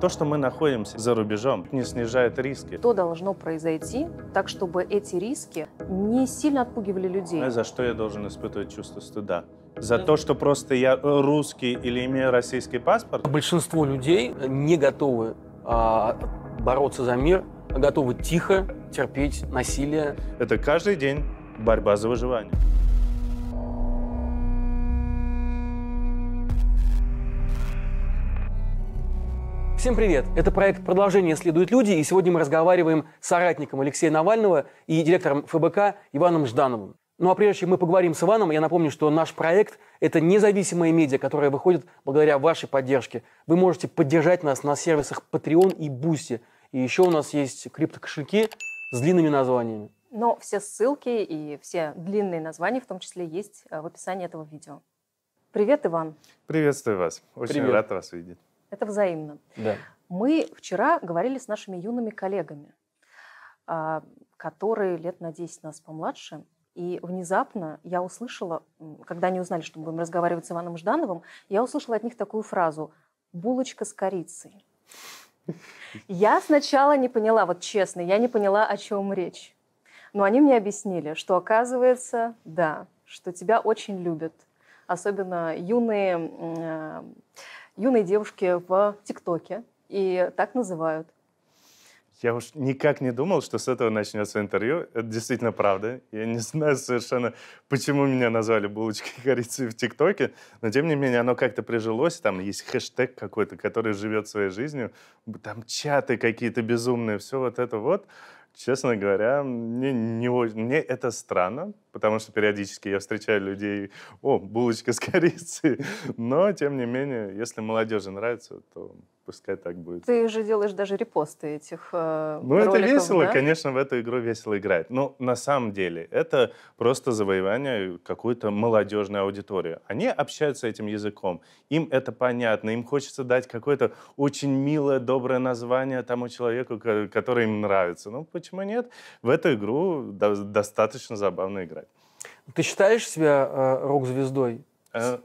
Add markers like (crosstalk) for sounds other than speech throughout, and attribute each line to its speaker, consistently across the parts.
Speaker 1: То, что мы находимся за рубежом, не снижает риски. Что
Speaker 2: должно произойти так, чтобы эти риски не сильно отпугивали людей?
Speaker 1: За что я должен испытывать чувство стыда? За то, что просто я русский или имею российский паспорт? Большинство людей не готовы а, бороться за мир, готовы тихо терпеть насилие. Это каждый день борьба за выживание.
Speaker 3: Всем привет! Это проект «Продолжение следуют люди», и сегодня мы разговариваем с соратником Алексея Навального и директором ФБК Иваном Ждановым. Ну а прежде чем мы поговорим с Иваном, я напомню, что наш проект – это независимые медиа, которые выходят благодаря вашей поддержке. Вы можете поддержать нас на сервисах Patreon и Boosty. И еще у нас есть криптокошельки с длинными названиями.
Speaker 2: Но все ссылки и все длинные названия, в том числе, есть э, в описании этого видео. Привет, Иван.
Speaker 1: Приветствую вас. Очень Привет. рад вас видеть.
Speaker 2: Это взаимно. Да. Мы вчера говорили с нашими юными коллегами, а, которые лет на 10 нас помладше. И внезапно я услышала, когда они узнали, что мы будем разговаривать с Иваном Ждановым, я услышала от них такую фразу «булочка с корицей». Я сначала не поняла, вот честно, я не поняла, о чем речь. Но они мне объяснили, что оказывается, да, что тебя очень любят, особенно юные э, юной девушке в ТикТоке, и так называют.
Speaker 1: Я уж никак не думал, что с этого начнется интервью. Это действительно правда. Я не (laughs) знаю совершенно, почему меня назвали булочкой (laughs) корицы в ТикТоке, но тем не менее оно как-то прижилось. Там есть хэштег какой-то, который живет своей жизнью. Там чаты какие-то безумные, все вот это вот. Честно говоря, мне, не, мне это странно, потому что периодически я встречаю людей, о, булочка с корицей, (laughs) но, тем не менее, если молодежи нравится, то пускай так будет.
Speaker 2: Ты же делаешь даже репосты этих э, Ну, роликов, это весело, да?
Speaker 1: конечно, в эту игру весело играть. Но на самом деле это просто завоевание какой-то молодежной аудитории. Они общаются этим языком, им это понятно, им хочется дать какое-то очень милое, доброе название тому человеку, который им нравится. Ну, почему нет? В эту игру достаточно забавно играть. Ты считаешь себя э, рок-звездой? Э,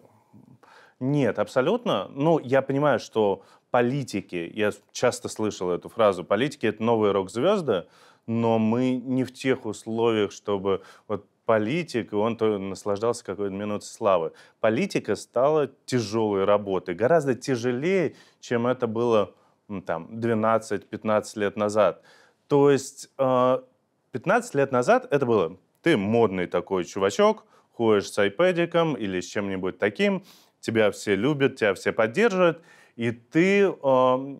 Speaker 1: нет, абсолютно. Ну, я понимаю, что политики, я часто слышал эту фразу, политики — это новые рок-звезды, но мы не в тех условиях, чтобы вот политик, и он то наслаждался какой-то минутой славы. Политика стала тяжелой работой, гораздо тяжелее, чем это было там 12-15 лет назад. То есть 15 э, лет назад это было ты модный такой чувачок, ходишь с айпэдиком или с чем-нибудь таким, тебя все любят, тебя все поддерживают — и ты э,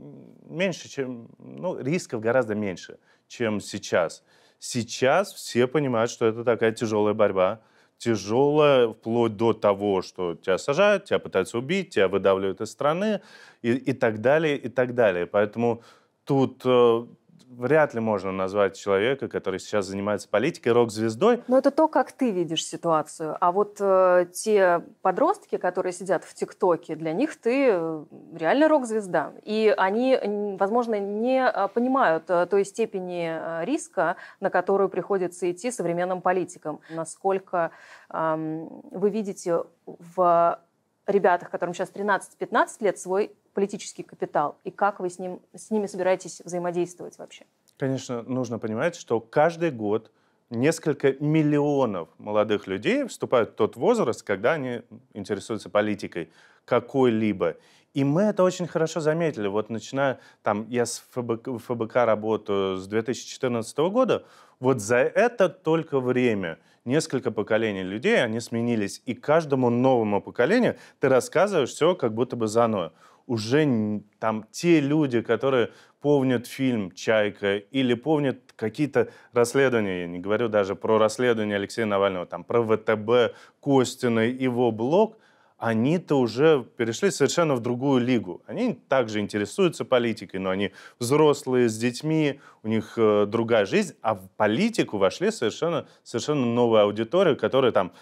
Speaker 1: меньше, чем, ну, рисков гораздо меньше, чем сейчас. Сейчас все понимают, что это такая тяжелая борьба, тяжелая вплоть до того, что тебя сажают, тебя пытаются убить, тебя выдавливают из страны и, и так далее, и так далее. Поэтому тут э, вряд ли можно назвать человека, который сейчас занимается политикой, рок-звездой.
Speaker 2: Но это то, как ты видишь ситуацию. А вот э, те подростки, которые сидят в ТикТоке, для них ты э, реально рок-звезда. И они, возможно, не э, понимают э, той степени риска, на которую приходится идти современным политикам. Насколько э, вы видите в ребятах, которым сейчас 13-15 лет, свой политический капитал и как вы с, ним, с ними собираетесь взаимодействовать вообще?
Speaker 1: Конечно, нужно понимать, что каждый год несколько миллионов молодых людей вступают в тот возраст, когда они интересуются политикой какой-либо. И мы это очень хорошо заметили. Вот начиная, там, я с ФБК, ФБК работаю с 2014 года, вот за это только время несколько поколений людей, они сменились, и каждому новому поколению ты рассказываешь все как будто бы заново. Уже там те люди, которые помнят фильм «Чайка» или помнят какие-то расследования, я не говорю даже про расследование Алексея Навального, там про ВТБ, Костина, его блог, они-то уже перешли совершенно в другую лигу. Они также интересуются политикой, но они взрослые, с детьми, у них э, другая жизнь, а в политику вошли совершенно, совершенно новая аудитория, которая там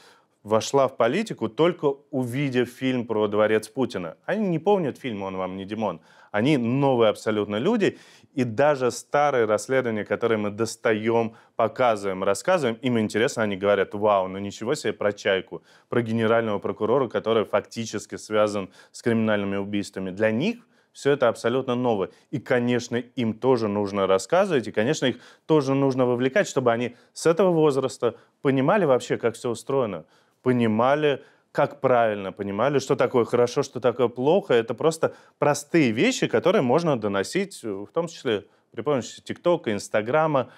Speaker 1: вошла в политику, только увидев фильм про дворец Путина. Они не помнят фильм «Он вам не Димон», они новые абсолютно люди, и даже старые расследования, которые мы достаем, показываем, рассказываем, им интересно, они говорят, вау, ну ничего себе про Чайку, про генерального прокурора, который фактически связан с криминальными убийствами. Для них все это абсолютно новое. И, конечно, им тоже нужно рассказывать, и, конечно, их тоже нужно вовлекать, чтобы они с этого возраста понимали вообще, как все устроено, понимали, как правильно понимали, что такое хорошо, что такое плохо. Это просто простые вещи, которые можно доносить, э, в том числе при помощи ТикТока, Инстаграма.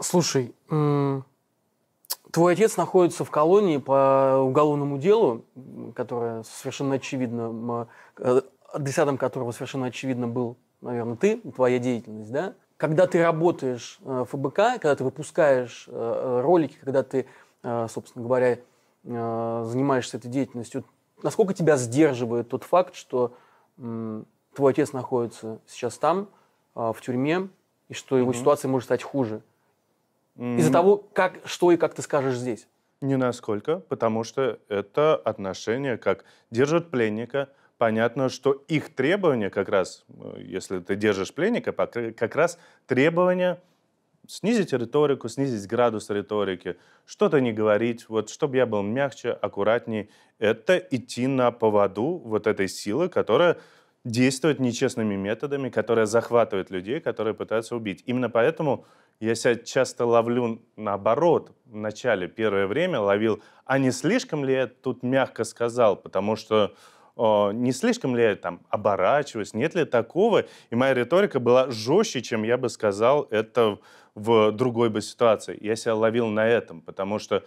Speaker 1: Слушай,
Speaker 3: твой отец находится в колонии по уголовному делу, которое совершенно очевидно, э, адресатом которого совершенно очевидно был, наверное, ты, твоя деятельность, да? Когда ты работаешь э, в ФБК, когда ты выпускаешь ролики, когда ты, собственно говоря, Э, занимаешься этой деятельностью, насколько тебя сдерживает тот факт, что твой отец находится сейчас
Speaker 1: там, э, в тюрьме, и что его mm-hmm. ситуация может стать хуже? Mm-hmm. Из-за того, как, что и как ты скажешь здесь? Не насколько, потому что это отношение, как держат пленника, понятно, что их требования как раз, э, если ты держишь пленника, как раз требования снизить риторику, снизить градус риторики, что-то не говорить, вот чтобы я был мягче, аккуратнее, это идти на поводу вот этой силы, которая действует нечестными методами, которая захватывает людей, которые пытаются убить. Именно поэтому я себя часто ловлю наоборот. В начале первое время ловил, а не слишком ли я тут мягко сказал, потому что не слишком ли я там оборачиваюсь, нет ли такого? И моя риторика была жестче, чем я бы сказал это в другой бы ситуации. Я себя ловил на этом, потому что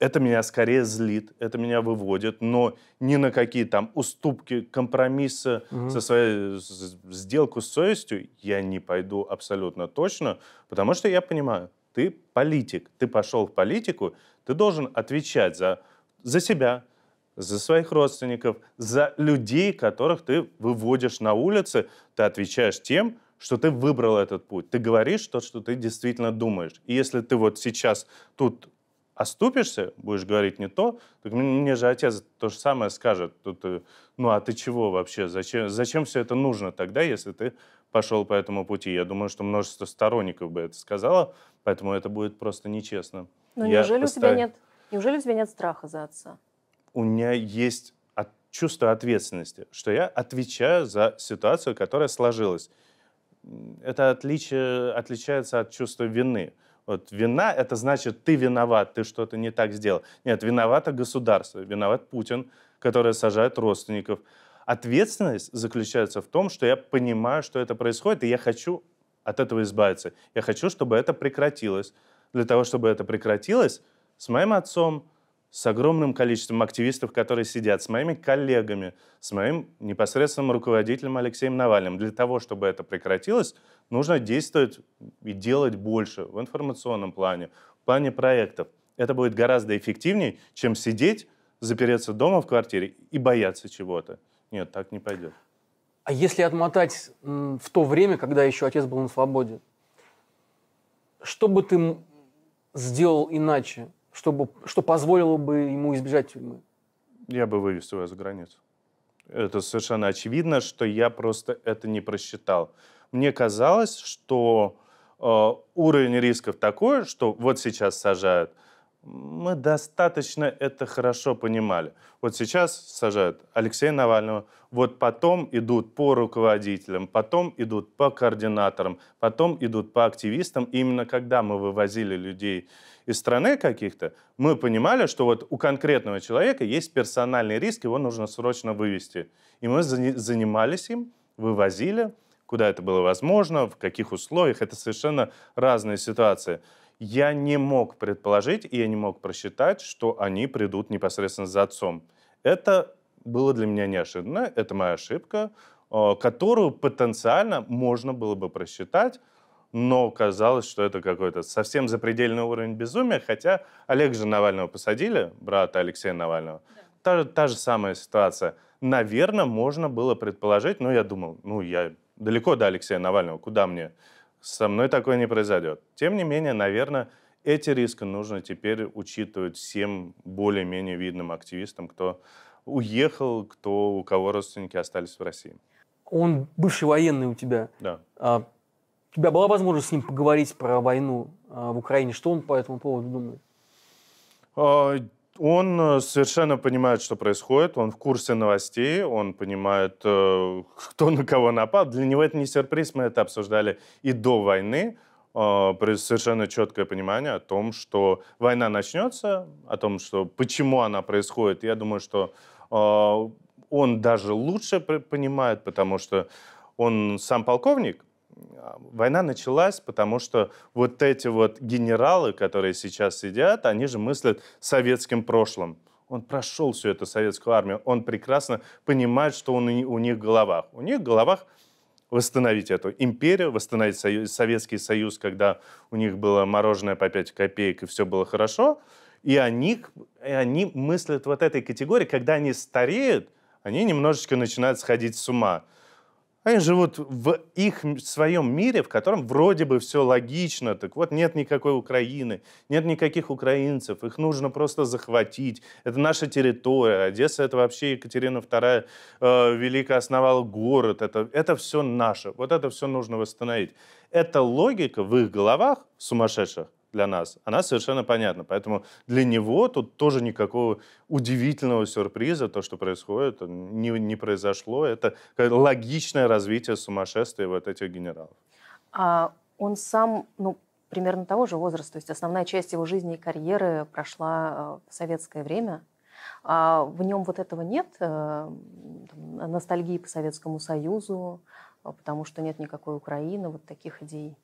Speaker 1: это меня скорее злит, это меня выводит, но ни на какие там уступки, компромиссы угу. со своей сделку с совестью я не пойду абсолютно точно, потому что я понимаю, ты политик, ты пошел в политику, ты должен отвечать за, за себя, за своих родственников, за людей, которых ты выводишь на улицы, ты отвечаешь тем, что ты выбрал этот путь. Ты говоришь то, что ты действительно думаешь. И если ты вот сейчас тут оступишься, будешь говорить не то, то мне же отец то же самое скажет. Тут, э, ну а ты чего вообще? Зачем, зачем все это нужно тогда, если ты пошел по этому пути? Я думаю, что множество сторонников бы это сказало, поэтому это будет просто нечестно. Но Я неужели постав... у тебя нет,
Speaker 2: неужели у тебя нет страха за отца?
Speaker 1: у меня есть от, чувство ответственности, что я отвечаю за ситуацию, которая сложилась. Это отличие, отличается от чувства вины. Вот вина — это значит, ты виноват, ты что-то не так сделал. Нет, виновато государство, виноват Путин, который сажает родственников. Ответственность заключается в том, что я понимаю, что это происходит, и я хочу от этого избавиться. Я хочу, чтобы это прекратилось. Для того, чтобы это прекратилось, с моим отцом с огромным количеством активистов, которые сидят, с моими коллегами, с моим непосредственным руководителем Алексеем Навальным. Для того, чтобы это прекратилось, нужно действовать и делать больше в информационном плане, в плане проектов. Это будет гораздо эффективнее, чем сидеть, запереться дома в квартире и бояться чего-то. Нет, так не пойдет.
Speaker 3: А если отмотать в то время, когда еще отец был на свободе, что бы ты сделал иначе? чтобы, что позволило бы ему избежать тюрьмы?
Speaker 1: Я бы вывез его за границу. Это совершенно очевидно, что я просто это не просчитал. Мне казалось, что э, уровень рисков такой, что вот сейчас сажают. Мы достаточно это хорошо понимали. Вот сейчас сажают Алексея Навального, вот потом идут по руководителям, потом идут по координаторам, потом идут по активистам. И именно когда мы вывозили людей из страны каких-то, мы понимали, что вот у конкретного человека есть персональный риск, его нужно срочно вывести. И мы занимались им, вывозили, куда это было возможно, в каких условиях. Это совершенно разные ситуации. Я не мог предположить и я не мог просчитать, что они придут непосредственно за отцом. Это было для меня неожиданно. Это моя ошибка, э, которую потенциально можно было бы просчитать, но казалось, что это какой-то совсем запредельный уровень безумия, хотя Олег же Навального посадили, брата Алексея Навального. Да. Та, та же самая ситуация. Наверное, можно было предположить, но я думал, ну, я далеко до Алексея Навального, куда мне? Со мной такое не произойдет. Тем не менее, наверное, эти риски нужно теперь учитывать всем более-менее видным активистам, кто уехал, кто, у кого родственники остались в России.
Speaker 3: Он бывший военный у тебя. Да. А, у тебя была возможность с ним поговорить про войну а, в Украине? Что он по этому поводу думает?
Speaker 1: А, он э, совершенно понимает, что происходит, он в курсе новостей, он понимает, э, кто на кого напал. Для него это не сюрприз, мы это обсуждали и до войны. А, совершенно четкое понимание о том, что война начнется, о том, что почему она происходит. Я думаю, что а, он даже лучше понимает, потому что он сам полковник. Война началась, потому что вот эти вот генералы, которые сейчас сидят, они же мыслят советским прошлым. Он прошел всю эту советскую армию, он прекрасно понимает, что он у них в головах. У них в головах восстановить эту империю, восстановить Советский Союз, когда у них было мороженое по 5 копеек и все было хорошо – и они, и они мыслят вот этой категории, когда они стареют, они немножечко начинают сходить с ума. Они живут в их своем мире, в котором вроде бы все логично. Так вот, нет никакой Украины, нет никаких украинцев, их нужно просто захватить. Это наша территория. Одесса — это вообще Екатерина II э, Великая основала город. Это, это все наше. Вот это все нужно восстановить. Эта логика в их головах сумасшедших, для нас. Она совершенно понятна. Поэтому для него тут тоже никакого удивительного сюрприза, то, что происходит, э, не, не произошло. Это логичное развитие сумасшествия вот этих генералов.
Speaker 2: А он сам, ну, примерно того же возраста, то есть основная часть его жизни и карьеры прошла э, в советское время. А в нем вот этого нет, э, ностальгии по Советскому Союзу, потому что нет никакой Украины, вот таких идей.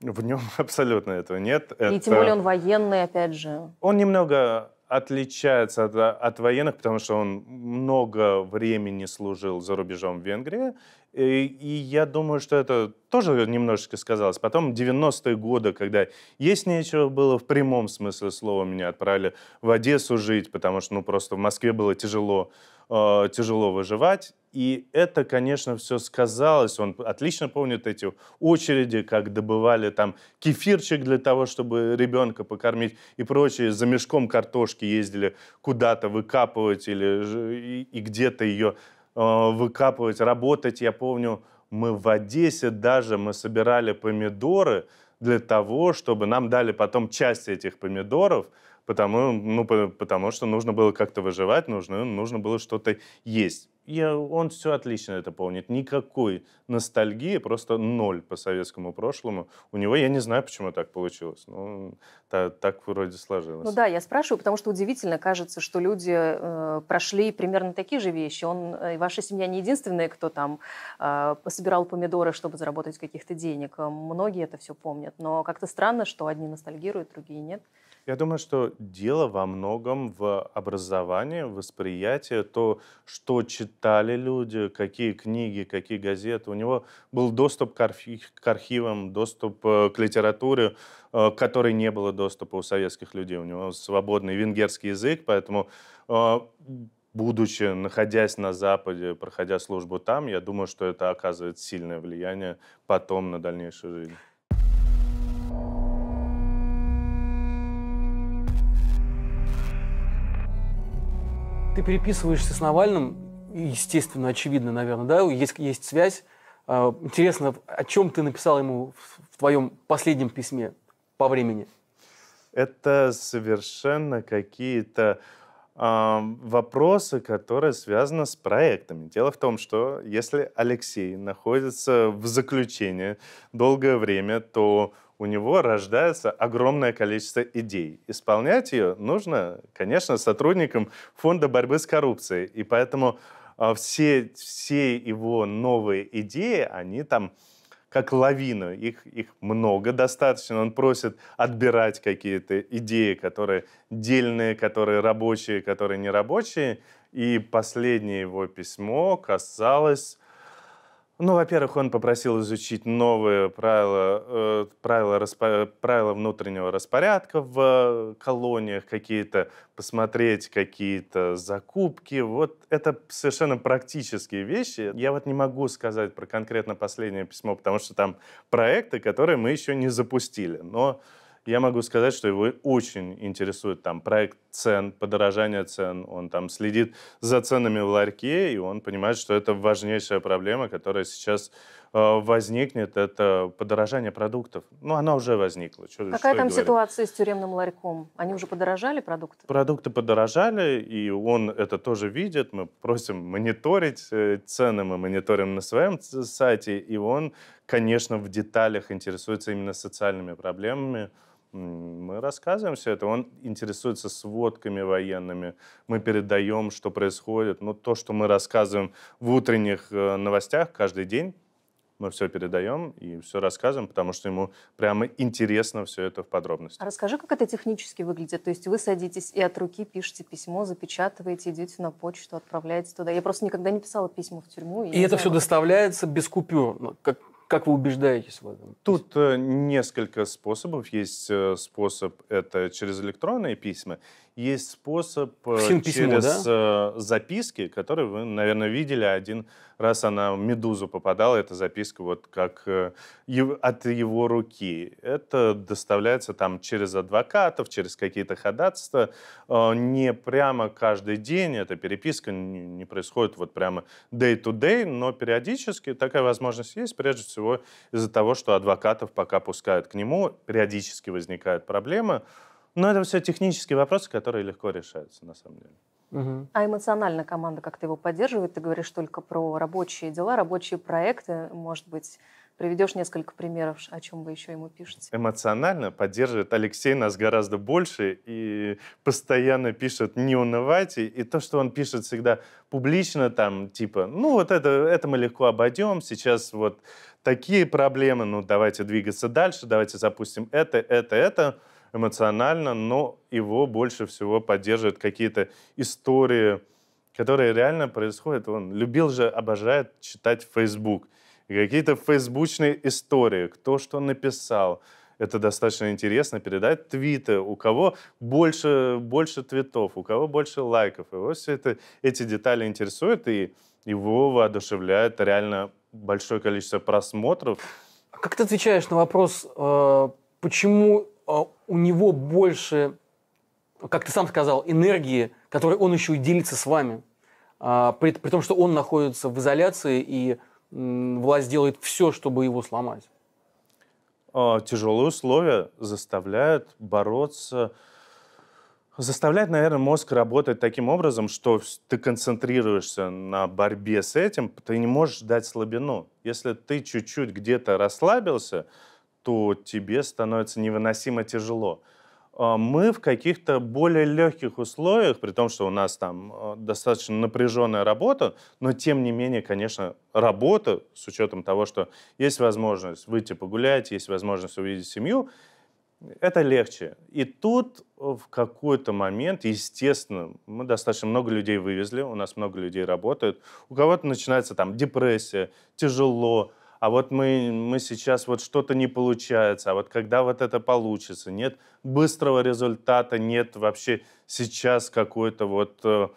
Speaker 1: В нем (laughs) абсолютно этого нет. И это... тем более он
Speaker 2: военный, опять же.
Speaker 1: Он немного отличается от, от военных, потому что он много времени служил за рубежом в Венгрии. И, и я думаю, что это тоже немножечко сказалось. Потом 90-е годы, когда есть нечего было, в прямом смысле слова меня отправили в Одессу жить, потому что ну, просто в Москве было тяжело, э, тяжело выживать. И это, конечно, все сказалось. Он отлично помнит эти очереди, как добывали там кефирчик для того, чтобы ребенка покормить и прочее. За мешком картошки ездили куда-то выкапывать или и, и где-то ее э, выкапывать, работать. Я помню, мы в Одессе даже мы собирали помидоры для того, чтобы нам дали потом часть этих помидоров – потому, ну, потому что нужно было как-то выживать, нужно, нужно было что-то есть. И э, он все отлично это помнит. Никакой ностальгии, просто ноль по советскому прошлому. У него, я не знаю, почему так получилось. но та, так вроде сложилось. Ну да,
Speaker 2: я спрашиваю, потому что удивительно кажется, что люди э, прошли примерно такие же вещи. Он, э, ваша семья не единственная, кто там э, собирал помидоры, чтобы заработать каких-то денег. Многие это все помнят. Но как-то странно, что одни ностальгируют, другие нет.
Speaker 1: Я думаю, что дело во многом в образовании, восприятии, то, что читали люди, какие книги, какие газеты. У него был доступ к, архи- к архивам, доступ э, к литературе, э, к которой не было доступа у советских людей. У него свободный венгерский язык, поэтому э, будучи, находясь на Западе, проходя службу там, я думаю, что это оказывает сильное влияние потом на дальнейшую жизнь.
Speaker 3: Ты переписываешься с Навальным, естественно, очевидно, наверное, да, есть, есть связь. А, интересно,
Speaker 1: о чем ты написал ему в твоем последнем письме по времени? Это совершенно какие-то э, вопросы, которые связаны с проектами. Дело в том, что если Алексей находится в заключении долгое время, то у него рождается огромное количество идей. Исполнять ее нужно, конечно, сотрудникам Фонда борьбы с коррупцией. И поэтому а, все, все его новые идеи, они там как лавина. Их, их много достаточно. Он просит отбирать какие-то идеи, которые дельные, которые рабочие, которые нерабочие. И последнее его письмо касалось ну, во-первых, он попросил изучить новые правила, э, правила, распо- правила внутреннего распорядка в э, колониях, какие-то посмотреть какие-то закупки. Вот это совершенно практические вещи. Я вот не могу сказать про конкретно последнее письмо, потому что там проекты, которые мы еще не запустили. Но я могу сказать, что его очень интересует там проект цен, подорожание цен. Он там следит за ценами в ларьке, и он понимает, что это важнейшая проблема, которая сейчас э, возникнет, это подорожание продуктов. Ну, она уже возникла. Что, Какая что там
Speaker 2: ситуация с тюремным ларьком? Они уже подорожали продукты?
Speaker 1: Продукты подорожали, и он это тоже видит. Мы просим мониторить э, цены, мы мониторим на своем сайте, и он, конечно, в деталях интересуется именно социальными проблемами. Мы рассказываем все это. Он интересуется сводками военными. Мы передаем, что происходит. Но ну, то, что мы рассказываем в утренних э, новостях каждый день, мы все передаем и все рассказываем, потому что ему прямо интересно все это в подробности.
Speaker 2: А расскажи, как это технически выглядит. То есть вы садитесь и от руки пишете письмо, запечатываете, идете на почту, отправляете туда. Я просто никогда не писала письма в тюрьму. И, и это знаю, все как...
Speaker 1: доставляется без купюр. Ну, как, как вы убеждаетесь в этом? Тут э, несколько способов. Есть э, способ это через электронные письма, есть способ э, через да? Э, записки, которые вы, наверное, видели один раз она в «Медузу» попадала, эта записка вот как э, от его руки. Это доставляется там через адвокатов, через какие-то ходатайства. Э, не прямо каждый день эта переписка не, не происходит вот прямо day-to-day, -day, но периодически такая возможность есть, прежде всего из-за того, что адвокатов пока пускают к нему, периодически возникают проблемы. Но это все технические вопросы, которые легко решаются, на самом деле.
Speaker 2: Угу. А эмоционально команда как-то его поддерживает? Ты говоришь только про рабочие дела, рабочие проекты, может быть, Приведешь несколько примеров, о чем вы еще ему пишете?
Speaker 1: Эмоционально поддерживает Алексей нас гораздо больше и постоянно пишет «не унывайте». И то, что он пишет всегда публично, там, типа, ну вот это, это мы легко обойдем, сейчас вот такие проблемы, ну давайте двигаться дальше, давайте запустим это, это, это эмоционально, но его больше всего поддерживают какие-то истории, которые реально происходят. Он любил же, обожает читать Facebook. и Какие-то фейсбучные истории, кто что написал. Это достаточно интересно передать твиты, у кого больше, больше твитов, у кого больше лайков. Его все это, эти детали интересуют, и его воодушевляет реально большое количество просмотров.
Speaker 3: А как ты отвечаешь на вопрос, э, почему а, у него больше, как ты сам сказал, энергии, которой он еще и делится с вами. А, при, при том, что он находится в изоляции, и власть делает все, чтобы его сломать.
Speaker 1: А, тяжелые условия заставляют бороться заставляет, наверное, мозг работать таким образом, что ты концентрируешься на борьбе с этим, ты не можешь дать слабину. Если ты чуть-чуть где-то расслабился, то тебе становится невыносимо тяжело. А, мы в каких-то более легких условиях, при том, что у нас там а, достаточно напряженная работа, но тем не менее, конечно, работа, с учетом того, что есть возможность выйти погулять, есть возможность увидеть семью, это легче. И тут э, в какой-то момент, естественно, мы достаточно много людей вывезли, у нас много людей работают. У кого-то начинается там депрессия, тяжело, а вот мы, мы сейчас вот что-то не получается, а вот когда вот это получится, нет быстрого результата, нет вообще сейчас какой-то вот э,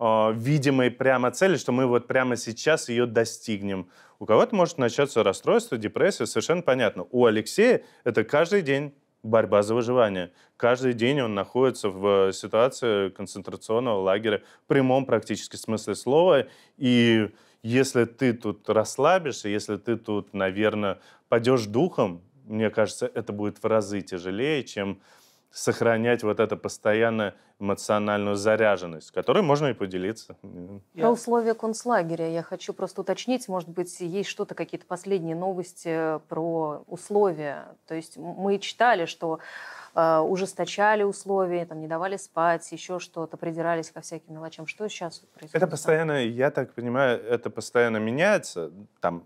Speaker 1: э, видимой прямо цели, что мы вот прямо сейчас ее достигнем. У кого-то может начаться расстройство, депрессия, совершенно понятно. У Алексея это каждый день борьба за выживание. Каждый день он находится в э, ситуации концентрационного лагеря в прямом практически смысле слова, и если ты тут расслабишься, если ты тут, наверное, падешь духом, мне кажется, это будет в разы тяжелее, чем сохранять вот эту постоянную эмоциональную заряженность, которой можно и поделиться. Про
Speaker 2: условия концлагеря я хочу просто уточнить, может быть, есть что-то, какие-то последние новости э, про условия. То есть мы читали, что э, ужесточали условия, там, не давали спать, еще что-то, придирались ко всяким мелочам. Что сейчас происходит? Это постоянно,
Speaker 1: я так понимаю, это постоянно меняется. Там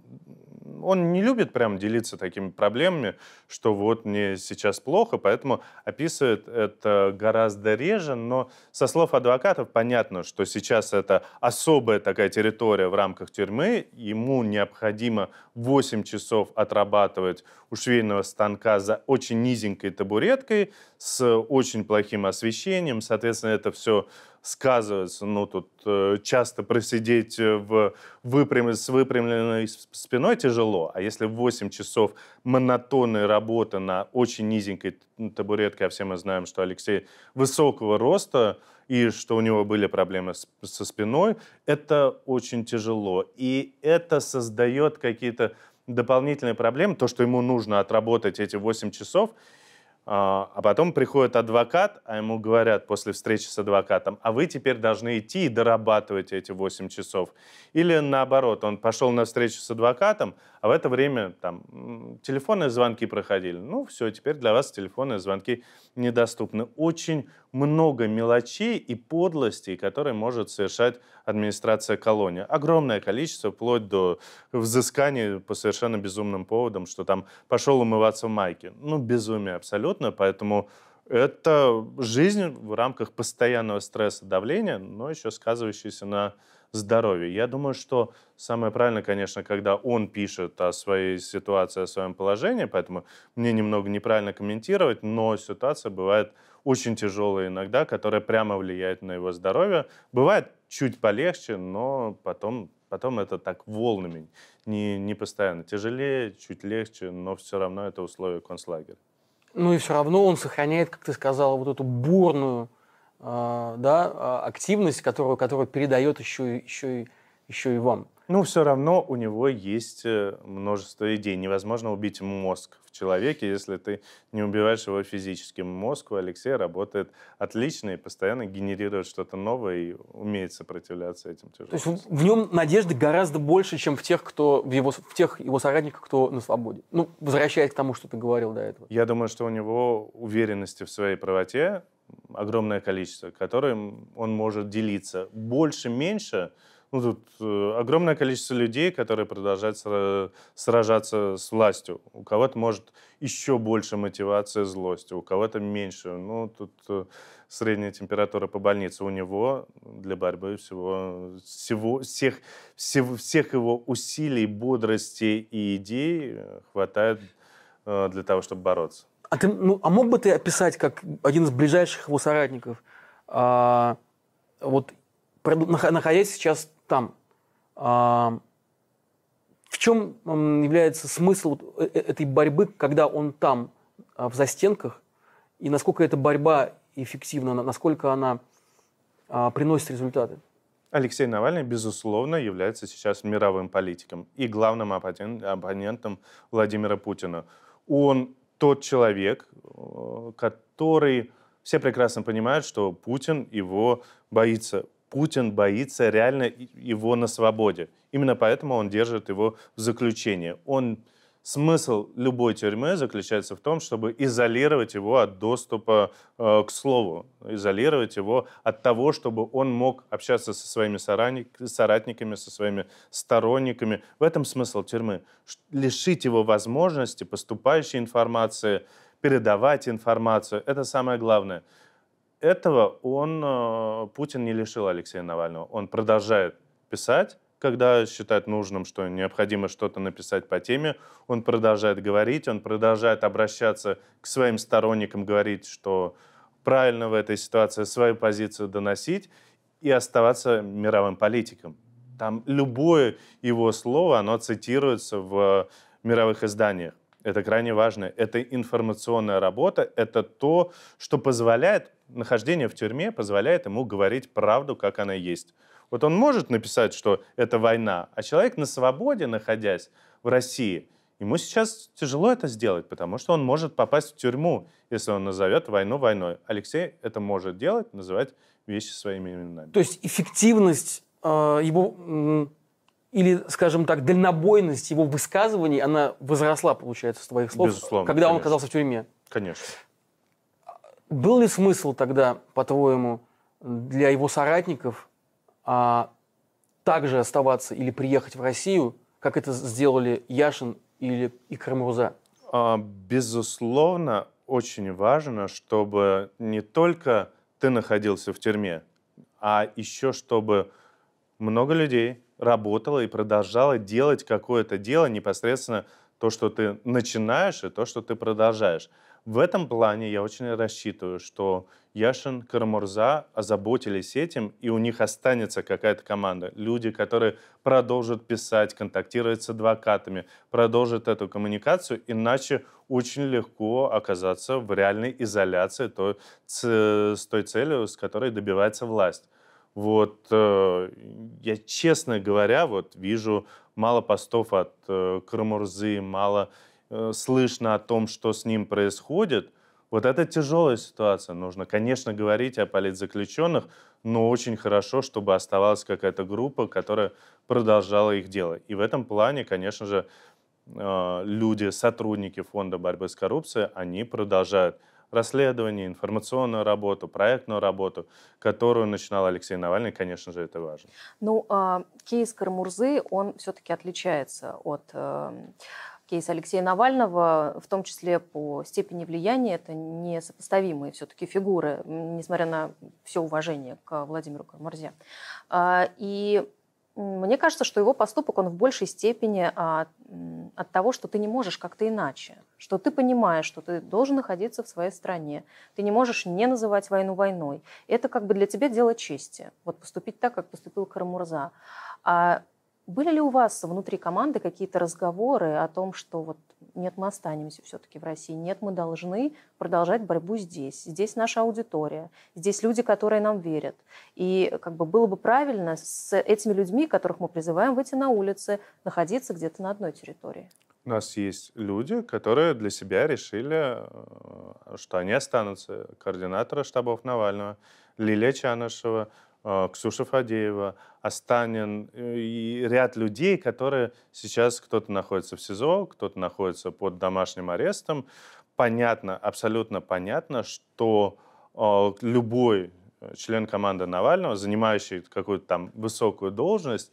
Speaker 1: он не любит прям делиться такими проблемами, что вот мне сейчас плохо, поэтому описывает это гораздо реже, но со слов адвокатов понятно, что сейчас это особая такая территория в рамках тюрьмы, ему необходимо 8 часов отрабатывать у швейного станка за очень низенькой табуреткой, с очень плохим освещением, соответственно, это все сказывается. Ну, тут э, часто просидеть э, в выпрям... с выпрямленной спиной тяжело, а если 8 часов монотонной работы на очень низенькой ну, табуретке, а все мы знаем, что Алексей высокого роста, и что у него были проблемы с, со спиной, это очень тяжело. И это создает какие-то дополнительные проблемы, то, что ему нужно отработать эти 8 часов, а, а потом приходит адвокат, а ему говорят после встречи с адвокатом, а вы теперь должны идти и дорабатывать эти 8 часов. Или наоборот, он пошел на встречу с адвокатом, а в это время там телефонные звонки проходили. Ну все, теперь для вас телефонные звонки недоступны. Очень много мелочей и подлостей, которые может совершать администрация колонии. Огромное количество, вплоть до взыскания по совершенно безумным поводам, что там пошел умываться в майке. Ну, безумие абсолютно, поэтому это жизнь в рамках постоянного стресса, давления, но еще сказывающаяся на здоровье. Я думаю, что самое правильное, конечно, когда он пишет о своей ситуации, о своем положении, поэтому мне немного неправильно комментировать, но ситуация бывает очень тяжелая иногда, которая прямо влияет на его здоровье. Бывает чуть полегче, но потом, потом это так волнами, не, не постоянно. Тяжелее, чуть легче, но все равно это условия концлагеря.
Speaker 3: Ну и все равно он сохраняет, как ты сказала, вот эту бурную а, да, а, активность, которую, которую передает еще, еще, еще и вам.
Speaker 1: Ну, все равно у него есть э, множество идей. Невозможно убить мозг в человеке, если ты не убиваешь его физически. Мозг у Алексея работает отлично и постоянно генерирует что-то новое и умеет сопротивляться этим тяжелым. То есть
Speaker 3: в нем надежды гораздо больше, чем в тех, кто в его, в тех его соратниках, кто на свободе.
Speaker 1: Ну, возвращаясь к тому, что ты говорил до этого. Я думаю, что у него уверенности в своей правоте огромное количество, которым он может делиться. Больше-меньше — ну, тут э, огромное количество людей, которые продолжают сражаться с властью. У кого-то может еще больше мотивация злости, у кого-то меньше. Ну, тут э, средняя температура по больнице у него для борьбы всего, всего всех, всего, всех его усилий, бодрости и идей хватает э, для того, чтобы бороться.
Speaker 3: А, ты, ну, а мог бы ты описать, как один из ближайших его соратников, а, вот находясь сейчас там. А, в чем является смысл э, э, этой борьбы, когда он там, а, в застенках, и насколько эта борьба эффективна, насколько она а, приносит результаты?
Speaker 1: Алексей Навальный, безусловно, является сейчас мировым политиком и главным оппонентом Владимира Путина. Он тот человек, э, который все прекрасно понимают, что Путин его боится. Путин боится реально его на свободе. Именно поэтому он держит его в заключении. Он смысл любой тюрьмы заключается в том, чтобы изолировать его от доступа э, к слову, изолировать его от того, чтобы он мог общаться со своими соратниками, со своими сторонниками. В этом смысл тюрьмы. Лишить его возможности поступающей информации, передавать информацию. Это самое главное этого он, э, Путин не лишил Алексея Навального. Он продолжает писать, когда считает нужным, что необходимо что-то написать по теме, он продолжает говорить, он продолжает обращаться к своим сторонникам, говорить, что правильно в этой ситуации свою позицию доносить и оставаться мировым политиком. Там любое его слово, оно цитируется в мировых изданиях. Это крайне важно. Это информационная работа, это то, что позволяет нахождение в тюрьме позволяет ему говорить правду, как она есть. Вот он может написать, что это война, а человек на свободе, находясь в России, ему сейчас тяжело это сделать, потому что он может попасть в тюрьму, если он назовет войну войной. Алексей это может делать, называть вещи своими именами. То
Speaker 3: есть эффективность э, его или, скажем так, дальнобойность его высказываний, она возросла, получается, с твоих слов, Безусловно, когда конечно. он оказался в тюрьме. Конечно. Был ли смысл тогда, по-твоему, для его соратников а,
Speaker 1: также оставаться или приехать в Россию, как это сделали Яшин или Икрам Руза? А, безусловно, очень важно, чтобы не только ты находился в тюрьме, а еще чтобы много людей работало и продолжало делать какое-то дело, непосредственно то, что ты начинаешь, и то, что ты продолжаешь. В этом плане я очень рассчитываю, что Яшин, Карамурза озаботились этим, и у них останется какая-то команда. Люди, которые продолжат писать, контактировать с адвокатами, продолжат эту коммуникацию, иначе очень легко оказаться в реальной изоляции то, с, с той целью, с которой добивается власть. Вот э, я, честно говоря, вот вижу мало постов от э, Карамурзы, мало Э, слышно о том, что с ним происходит, вот это тяжелая ситуация. Нужно, конечно, говорить о политзаключенных, но очень хорошо, чтобы оставалась какая-то группа, которая продолжала их дело. И в этом плане, конечно же, э, люди, сотрудники Фонда борьбы с коррупцией, они продолжают расследование, информационную работу, проектную работу, которую начинал Алексей Навальный, конечно же, это важно.
Speaker 2: Ну, э, а, кейс Кармурзы, он все-таки отличается от э, кейс Алексея Навального, в том числе по степени влияния, это несопоставимые все-таки фигуры, несмотря на все уважение к Владимиру Карамурзе. А, и мне кажется, что его поступок, он в большей степени от, а, от того, что ты не можешь как-то иначе, что ты понимаешь, что ты должен находиться в своей стране, ты не можешь не называть войну войной. Это как бы для тебя дело чести, вот поступить так, как поступил Карамурза. А были ли у вас внутри команды какие-то разговоры о том, что вот нет, мы останемся все-таки в России, нет, мы должны продолжать борьбу здесь, здесь наша аудитория, здесь люди, которые нам верят. И как бы было бы правильно с этими людьми, которых мы призываем выйти на улицы, находиться где-то на одной территории.
Speaker 1: У нас есть люди, которые для себя решили, э, что они останутся. Координатора штабов Навального, Лилия Чанышева, Э, Ксюша Фадеева, Останин э, и ряд людей, которые сейчас кто-то находится в СИЗО, кто-то находится под домашним арестом. Понятно, абсолютно понятно, что э, любой член команды Навального, занимающий какую-то там высокую должность,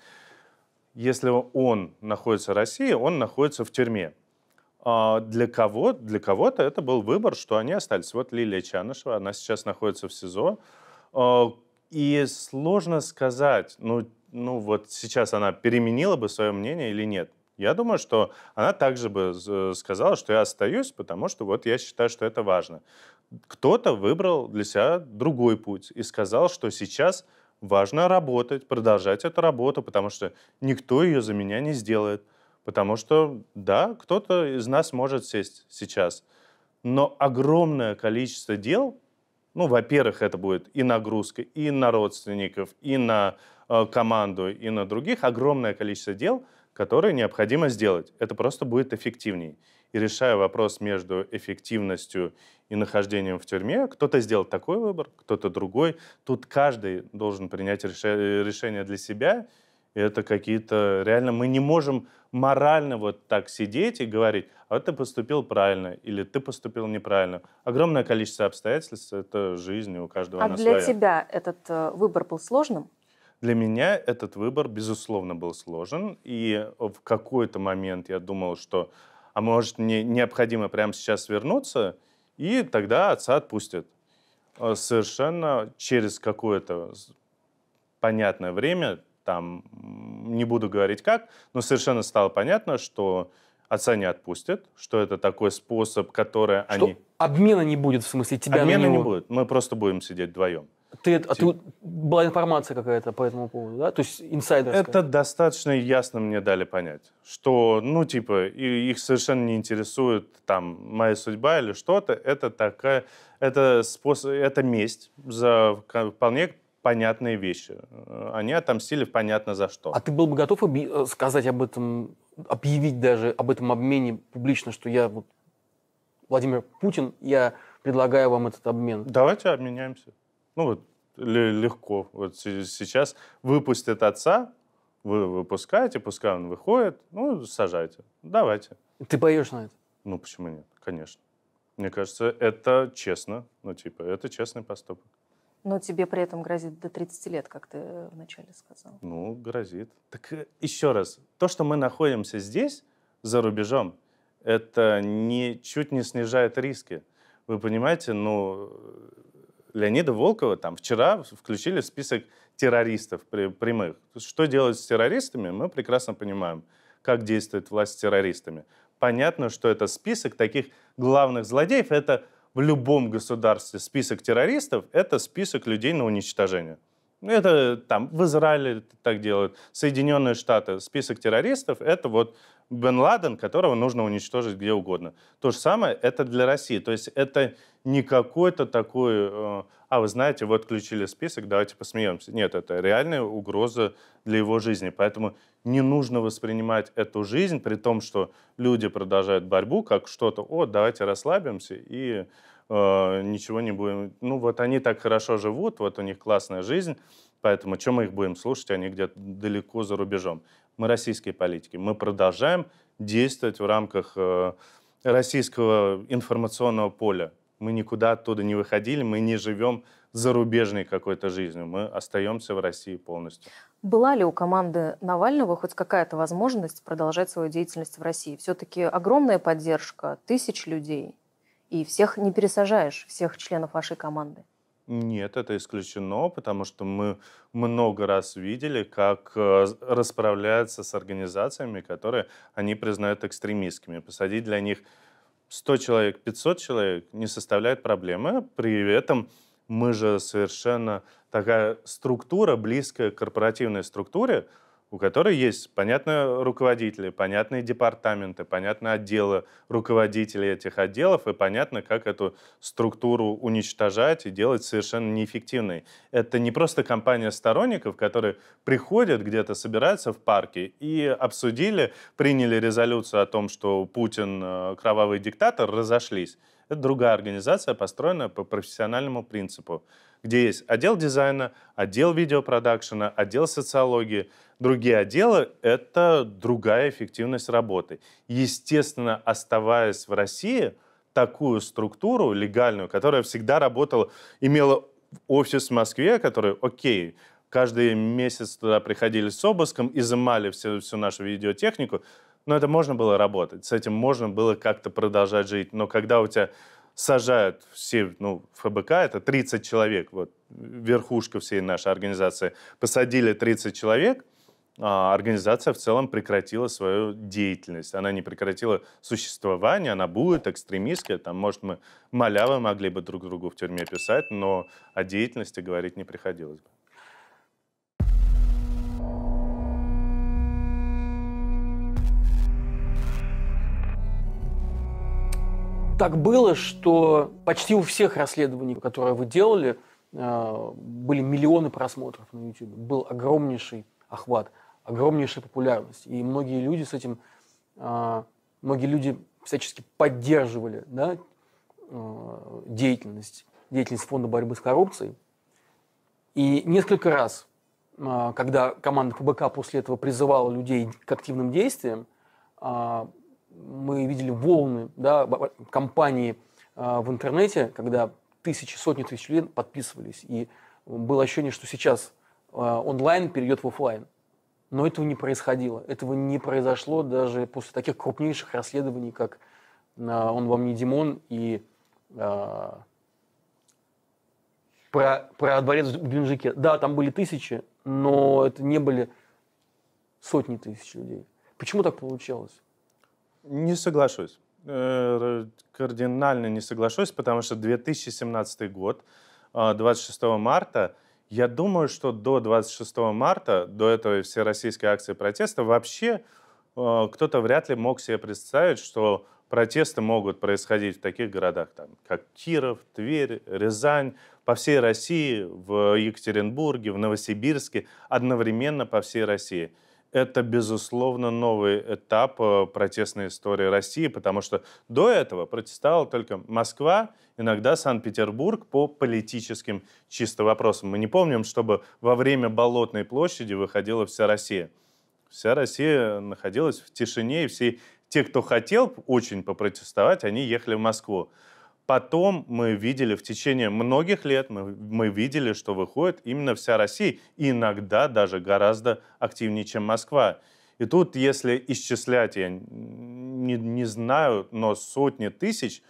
Speaker 1: если он находится в России, он находится в тюрьме. А для, кого, для кого-то это был выбор, что они остались. Вот Лилия Чанышева, она сейчас находится в СИЗО и сложно сказать, ну, ну вот сейчас она переменила бы свое мнение или нет. Я думаю, что она также бы сказала, что я остаюсь, потому что вот я считаю, что это важно. Кто-то выбрал для себя другой путь и сказал, что сейчас важно работать, продолжать эту работу, потому что никто ее за меня не сделает. Потому что, да, кто-то из нас может сесть сейчас, но огромное количество дел ну, во-первых, это будет и нагрузка, и на родственников, и на э, команду, и на других. Огромное количество дел, которые необходимо сделать. Это просто будет эффективнее. И решая вопрос между эффективностью и нахождением в тюрьме, кто-то сделал такой выбор, кто-то другой. Тут каждый должен принять э, решение для себя – это какие-то... Реально мы не можем морально вот так сидеть и говорить, а ты поступил правильно или ты поступил неправильно. Огромное количество обстоятельств — это жизнь, у каждого а она своя. А для
Speaker 2: тебя этот э, выбор был сложным?
Speaker 1: Для меня этот выбор, безусловно, был сложен. И в какой-то момент я думал, что, а может, мне необходимо прямо сейчас вернуться, и тогда отца отпустят. Э, совершенно через какое-то понятное время там не буду говорить как, но совершенно стало понятно, что отца не отпустят, что это такой способ, который что они... обмена не будет, в смысле тебя Обмена не будет, мы просто будем сидеть вдвоем. Ты, а ты, была информация какая-то
Speaker 3: по этому поводу, да? То есть инсайдерская?
Speaker 1: Это достаточно ясно мне дали понять, что, ну, типа, их совершенно не интересует там моя судьба или что-то. Это такая, это способ, это месть за вполне понятные вещи. Э, они отомстили понятно за что. А ты был бы готов э, сказать об этом, объявить даже об этом обмене публично,
Speaker 3: что я вот, Владимир Путин, я предлагаю вам этот обмен? Давайте обменяемся.
Speaker 1: Ну вот легко. Вот сейчас выпустят отца, вы выпускаете, пускай он выходит, ну, сажайте. Давайте. Ты поешь на это? Ну, почему нет? Конечно. Мне кажется, это честно. Ну, типа, это честный поступок.
Speaker 2: Но тебе при этом грозит до 30 лет, как ты э, вначале сказал.
Speaker 1: Ну, грозит. Так э, еще раз, то, что мы находимся здесь, за рубежом, это ничуть не снижает риски. Вы понимаете, ну, э, Леонида Волкова там вчера включили в список террористов прямых. Что делать с террористами, мы прекрасно понимаем, как действует власть с террористами. Понятно, что это список таких главных злодеев, это в любом государстве список террористов – это список людей на уничтожение. Это там в Израиле так делают, Соединенные Штаты. Список террористов – это вот Бен Ладен, которого нужно уничтожить где угодно. То же самое это для России. То есть это не какой-то такой, э, а вы знаете, вот включили список, давайте посмеемся. Нет, это реальная угроза для его жизни. Поэтому не нужно воспринимать эту жизнь, при том, что люди продолжают борьбу, как что-то, о, давайте расслабимся и э, ничего не будем. Ну вот они так хорошо живут, вот у них классная жизнь, Поэтому чем мы их будем слушать, они где-то далеко за рубежом. Мы российские политики, мы продолжаем действовать в рамках э, российского информационного поля. Мы никуда оттуда не выходили, мы не живем зарубежной какой-то жизнью. Мы остаемся в России полностью.
Speaker 2: Была ли у команды Навального хоть какая-то возможность продолжать свою деятельность в России? Все-таки огромная поддержка, тысяч людей, и всех не пересажаешь, всех членов вашей команды.
Speaker 1: Нет, это исключено, потому что мы много раз видели, как э, расправляются с организациями, которые они признают экстремистскими. Посадить для них 100 человек, 500 человек не составляет проблемы. При этом мы же совершенно такая структура, близкая к корпоративной структуре, у которой есть, понятные руководители, понятные департаменты, понятно, отделы, руководители этих отделов, и понятно, как эту структуру уничтожать и делать совершенно неэффективной. Это не просто компания сторонников, которые приходят где-то, собираются в парке и обсудили, приняли резолюцию о том, что Путин э, кровавый диктатор, разошлись. Это другая организация, построенная по профессиональному принципу где есть отдел дизайна, отдел видеопродакшена, отдел социологии. Другие отделы — это другая эффективность работы. Естественно, оставаясь в России, такую структуру легальную, которая всегда работала, имела офис в Москве, который, окей, каждый месяц туда приходили с обыском, изымали всю, всю нашу видеотехнику, но это можно было работать, с этим можно было как-то продолжать жить. Но когда у тебя сажают все, ну, ФБК, это 30 человек, вот, верхушка всей нашей организации, посадили 30 человек, а организация в целом прекратила свою деятельность. Она не прекратила существование, она будет экстремистская. Там, может, мы малявы могли бы друг другу в тюрьме писать, но о деятельности говорить не приходилось бы.
Speaker 3: так было, что почти у всех расследований, которые вы делали, э, были миллионы просмотров на YouTube. Был огромнейший охват, огромнейшая популярность. И многие люди с этим, э, многие люди всячески поддерживали да, э, деятельность, деятельность Фонда борьбы с коррупцией. И несколько раз, когда команда ФБК после этого призывала людей к активным действиям, мы видели волны да, компании а, в интернете, когда тысячи, сотни тысяч людей подписывались. И было ощущение, что сейчас а, онлайн перейдет в офлайн. Но этого не происходило. Этого не произошло даже после таких крупнейших расследований, как а, «Он вам не Димон» и про, про дворец в Геленджике. Да, там были тысячи, но это не были
Speaker 1: сотни тысяч людей. Почему так получалось? Не соглашусь. Э, кардинально не соглашусь, потому что 2017 год, 26 э, марта, я думаю, что до 26 марта, до этой всероссийской акции протеста, вообще э, кто-то вряд ли мог себе представить, что протесты могут происходить в таких городах, там, как Киров, Тверь, Рязань, по всей России, в Екатеринбурге, в Новосибирске, одновременно по всей России – это, безусловно, новый этап э, протестной истории России, потому что до этого протестовала только Москва, иногда Санкт-Петербург по политическим чисто вопросам. Мы не помним, чтобы во время Болотной площади выходила вся Россия. Вся Россия находилась в тишине, и все те, кто хотел очень попротестовать, они ехали в Москву. Потом мы видели в течение многих лет, мы, мы видели, что выходит именно вся Россия, и иногда даже гораздо активнее, чем Москва. И тут, если исчислять, я не, не знаю, но сотни тысяч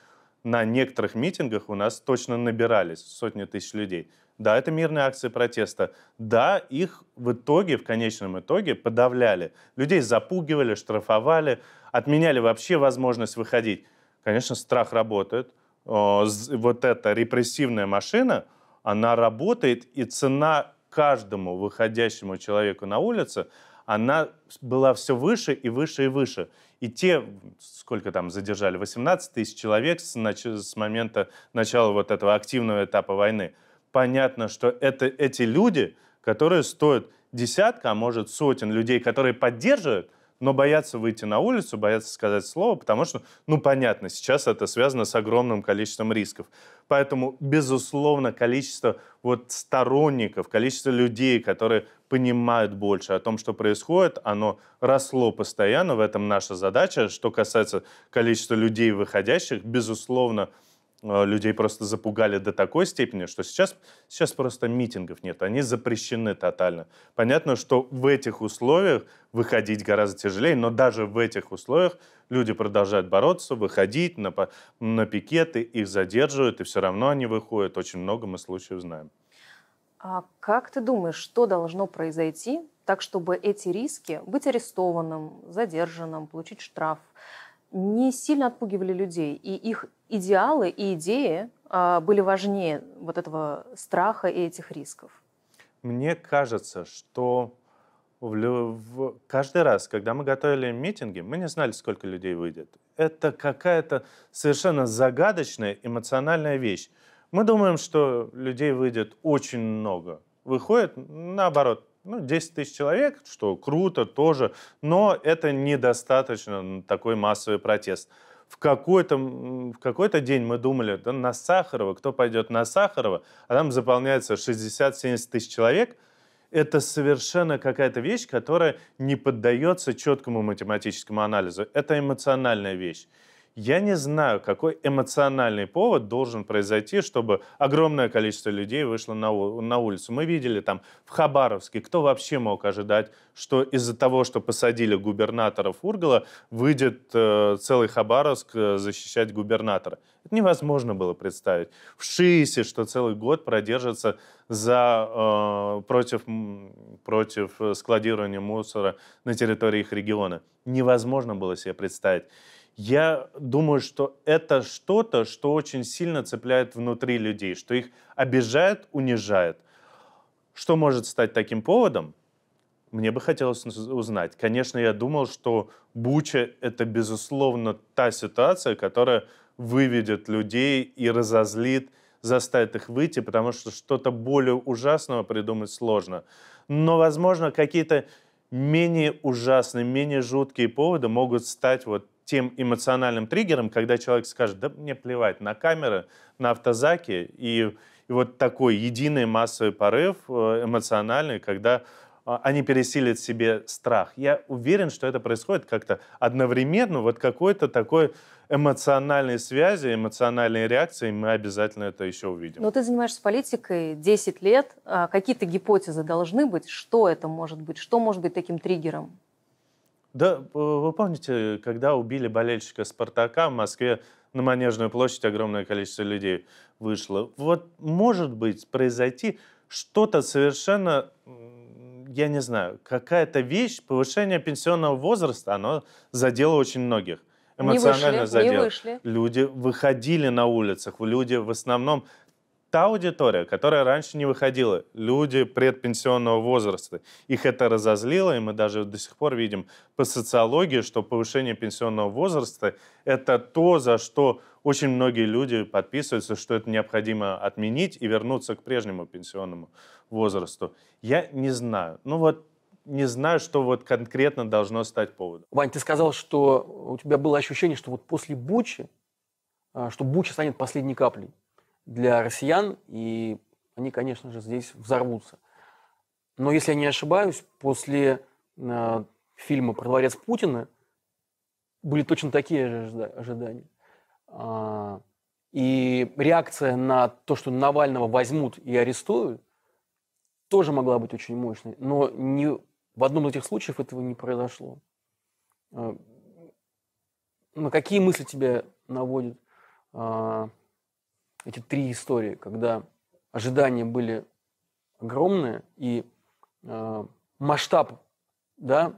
Speaker 1: на некоторых митингах у нас точно набирались сотни тысяч людей. Да, это мирные акции протеста. Да, их в итоге, в конечном итоге подавляли. Людей запугивали, штрафовали, отменяли вообще возможность выходить. Конечно, страх работает – вот эта репрессивная машина, она работает, и цена каждому выходящему человеку на улице, она была все выше и выше и выше. И те, сколько там задержали, 18 тысяч человек с, нач- с момента начала вот этого активного этапа войны. Понятно, что это эти люди, которые стоят десятка, а может сотен людей, которые поддерживают – но боятся выйти на улицу, боятся сказать слово, потому что, ну, понятно, сейчас это связано с огромным количеством рисков. Поэтому, безусловно, количество вот сторонников, количество людей, которые понимают больше о том, что происходит, оно росло постоянно, в этом наша задача. Что касается количества людей выходящих, безусловно, безусловно, Э, людей просто запугали до такой степени, что сейчас, сейчас просто митингов нет, они запрещены тотально. Понятно, что в этих условиях выходить гораздо тяжелее, но даже в этих условиях люди продолжают бороться, выходить на, на пикеты, их задерживают, и все равно они выходят. Очень много мы случаев знаем.
Speaker 2: А как ты думаешь, что должно произойти, так чтобы эти риски быть арестованным, задержанным, получить штраф, не сильно отпугивали людей, и их идеалы и идеи а, были важнее вот этого страха и этих рисков?
Speaker 1: Мне кажется, что в, каждый раз, когда мы готовили митинги, мы не знали, сколько людей выйдет. Это какая-то совершенно загадочная эмоциональная вещь. Мы думаем, что людей выйдет очень много. Выходит, наоборот, ну, 10 тысяч человек, что круто тоже, но это недостаточно такой массовый протест в какой-то, в какой-то день мы думали, да, на Сахарова, кто пойдет на Сахарова, а там заполняется 60-70 тысяч человек, это совершенно какая-то вещь, которая не поддается четкому математическому анализу. Это эмоциональная вещь. Я не знаю, какой эмоциональный повод должен произойти, чтобы огромное количество людей вышло на, на улицу. Мы видели там в Хабаровске, кто вообще мог ожидать что из-за того, что посадили губернатора Ургала, выйдет э, целый Хабаровск э, защищать губернатора. Это невозможно было представить. В Шиисе, что целый год продержится за, э, против, против э, складирования мусора на территории их региона. Невозможно было себе представить. Я думаю, что это что-то, что очень сильно цепляет внутри людей, что их обижает, унижает. Что может стать таким поводом? Мне бы хотелось узнать. Конечно, я думал, что Буча — это, безусловно, та ситуация, которая выведет людей и разозлит, заставит их выйти, потому что что-то более ужасного придумать сложно. Но, возможно, какие-то менее ужасные, менее жуткие поводы могут стать вот тем эмоциональным триггером, когда человек скажет, да мне плевать на камеры, на автозаки, и, и вот такой единый массовый порыв э, эмоциональный, когда а, они пересилят себе страх. Я уверен, что это происходит как-то одновременно, вот какой-то такой эмоциональной связи, эмоциональной реакции, мы обязательно это еще увидим.
Speaker 2: Но ты занимаешься политикой 10 лет. А какие-то гипотезы должны быть? Что это может быть? Что может быть таким триггером?
Speaker 1: Да, э, вы помните, когда убили болельщика «Спартака» в Москве, на Манежную площадь огромное количество людей вышло. Вот может быть произойти что-то совершенно я не знаю, какая-то вещь, повышение пенсионного возраста, оно задело очень многих эмоционально не вышли, задел. Не вышли. Люди выходили на улицах, люди в основном та аудитория, которая раньше не выходила, люди предпенсионного возраста. Их это разозлило, и мы даже до сих пор видим по социологии, что повышение пенсионного возраста – это то, за что очень многие люди подписываются, что это необходимо отменить и вернуться к прежнему пенсионному возрасту. Я не знаю. Ну вот не знаю, что вот конкретно должно стать поводом. Вань, ты сказал, что у тебя было ощущение, что вот после Бучи,
Speaker 3: а, что Буча станет последней каплей
Speaker 1: для россиян, и они,
Speaker 3: конечно же, здесь взорвутся. Но если я не ошибаюсь, после э, фильма про дворец Путина были точно такие же ожидания. А, и реакция на то, что Навального возьмут и арестуют, тоже могла быть очень мощной. Но ни в одном из этих случаев этого не произошло. А, э, на ну, какие мысли тебя наводит а, эти три истории, когда ожидания были огромные и э, масштаб да,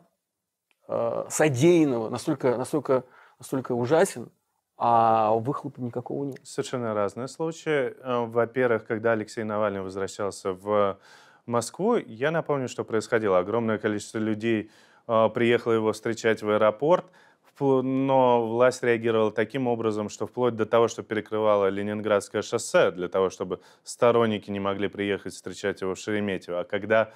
Speaker 1: э, содеянного настолько, настолько, настолько ужасен, а выхлопа никакого нет. Совершенно разные случаи. Э, во-первых, когда Алексей Навальный возвращался в Москву, я напомню, что происходило. Огромное количество людей э, приехало его встречать в аэропорт – но власть реагировала таким образом, что вплоть до того, что перекрывало Ленинградское шоссе, для того, чтобы сторонники не могли приехать встречать его в Шереметьево. А когда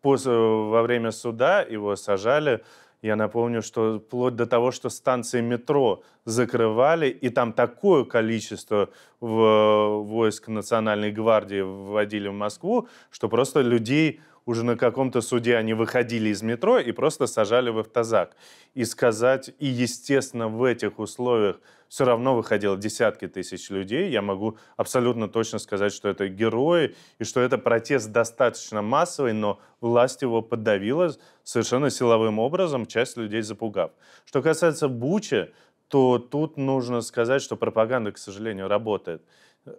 Speaker 1: после, во время суда его сажали, я напомню, что вплоть до того, что станции метро закрывали, и там такое количество войск Национальной гвардии вводили в Москву, что просто людей уже на каком-то суде они выходили из метро и просто сажали в автозак. И сказать, и естественно в этих условиях все равно выходило десятки тысяч людей. Я могу абсолютно точно сказать, что это герои, и что это протест достаточно массовый, но власть его подавила совершенно силовым образом, часть людей запугав. Что касается Буча, то тут нужно сказать, что пропаганда, к сожалению, работает.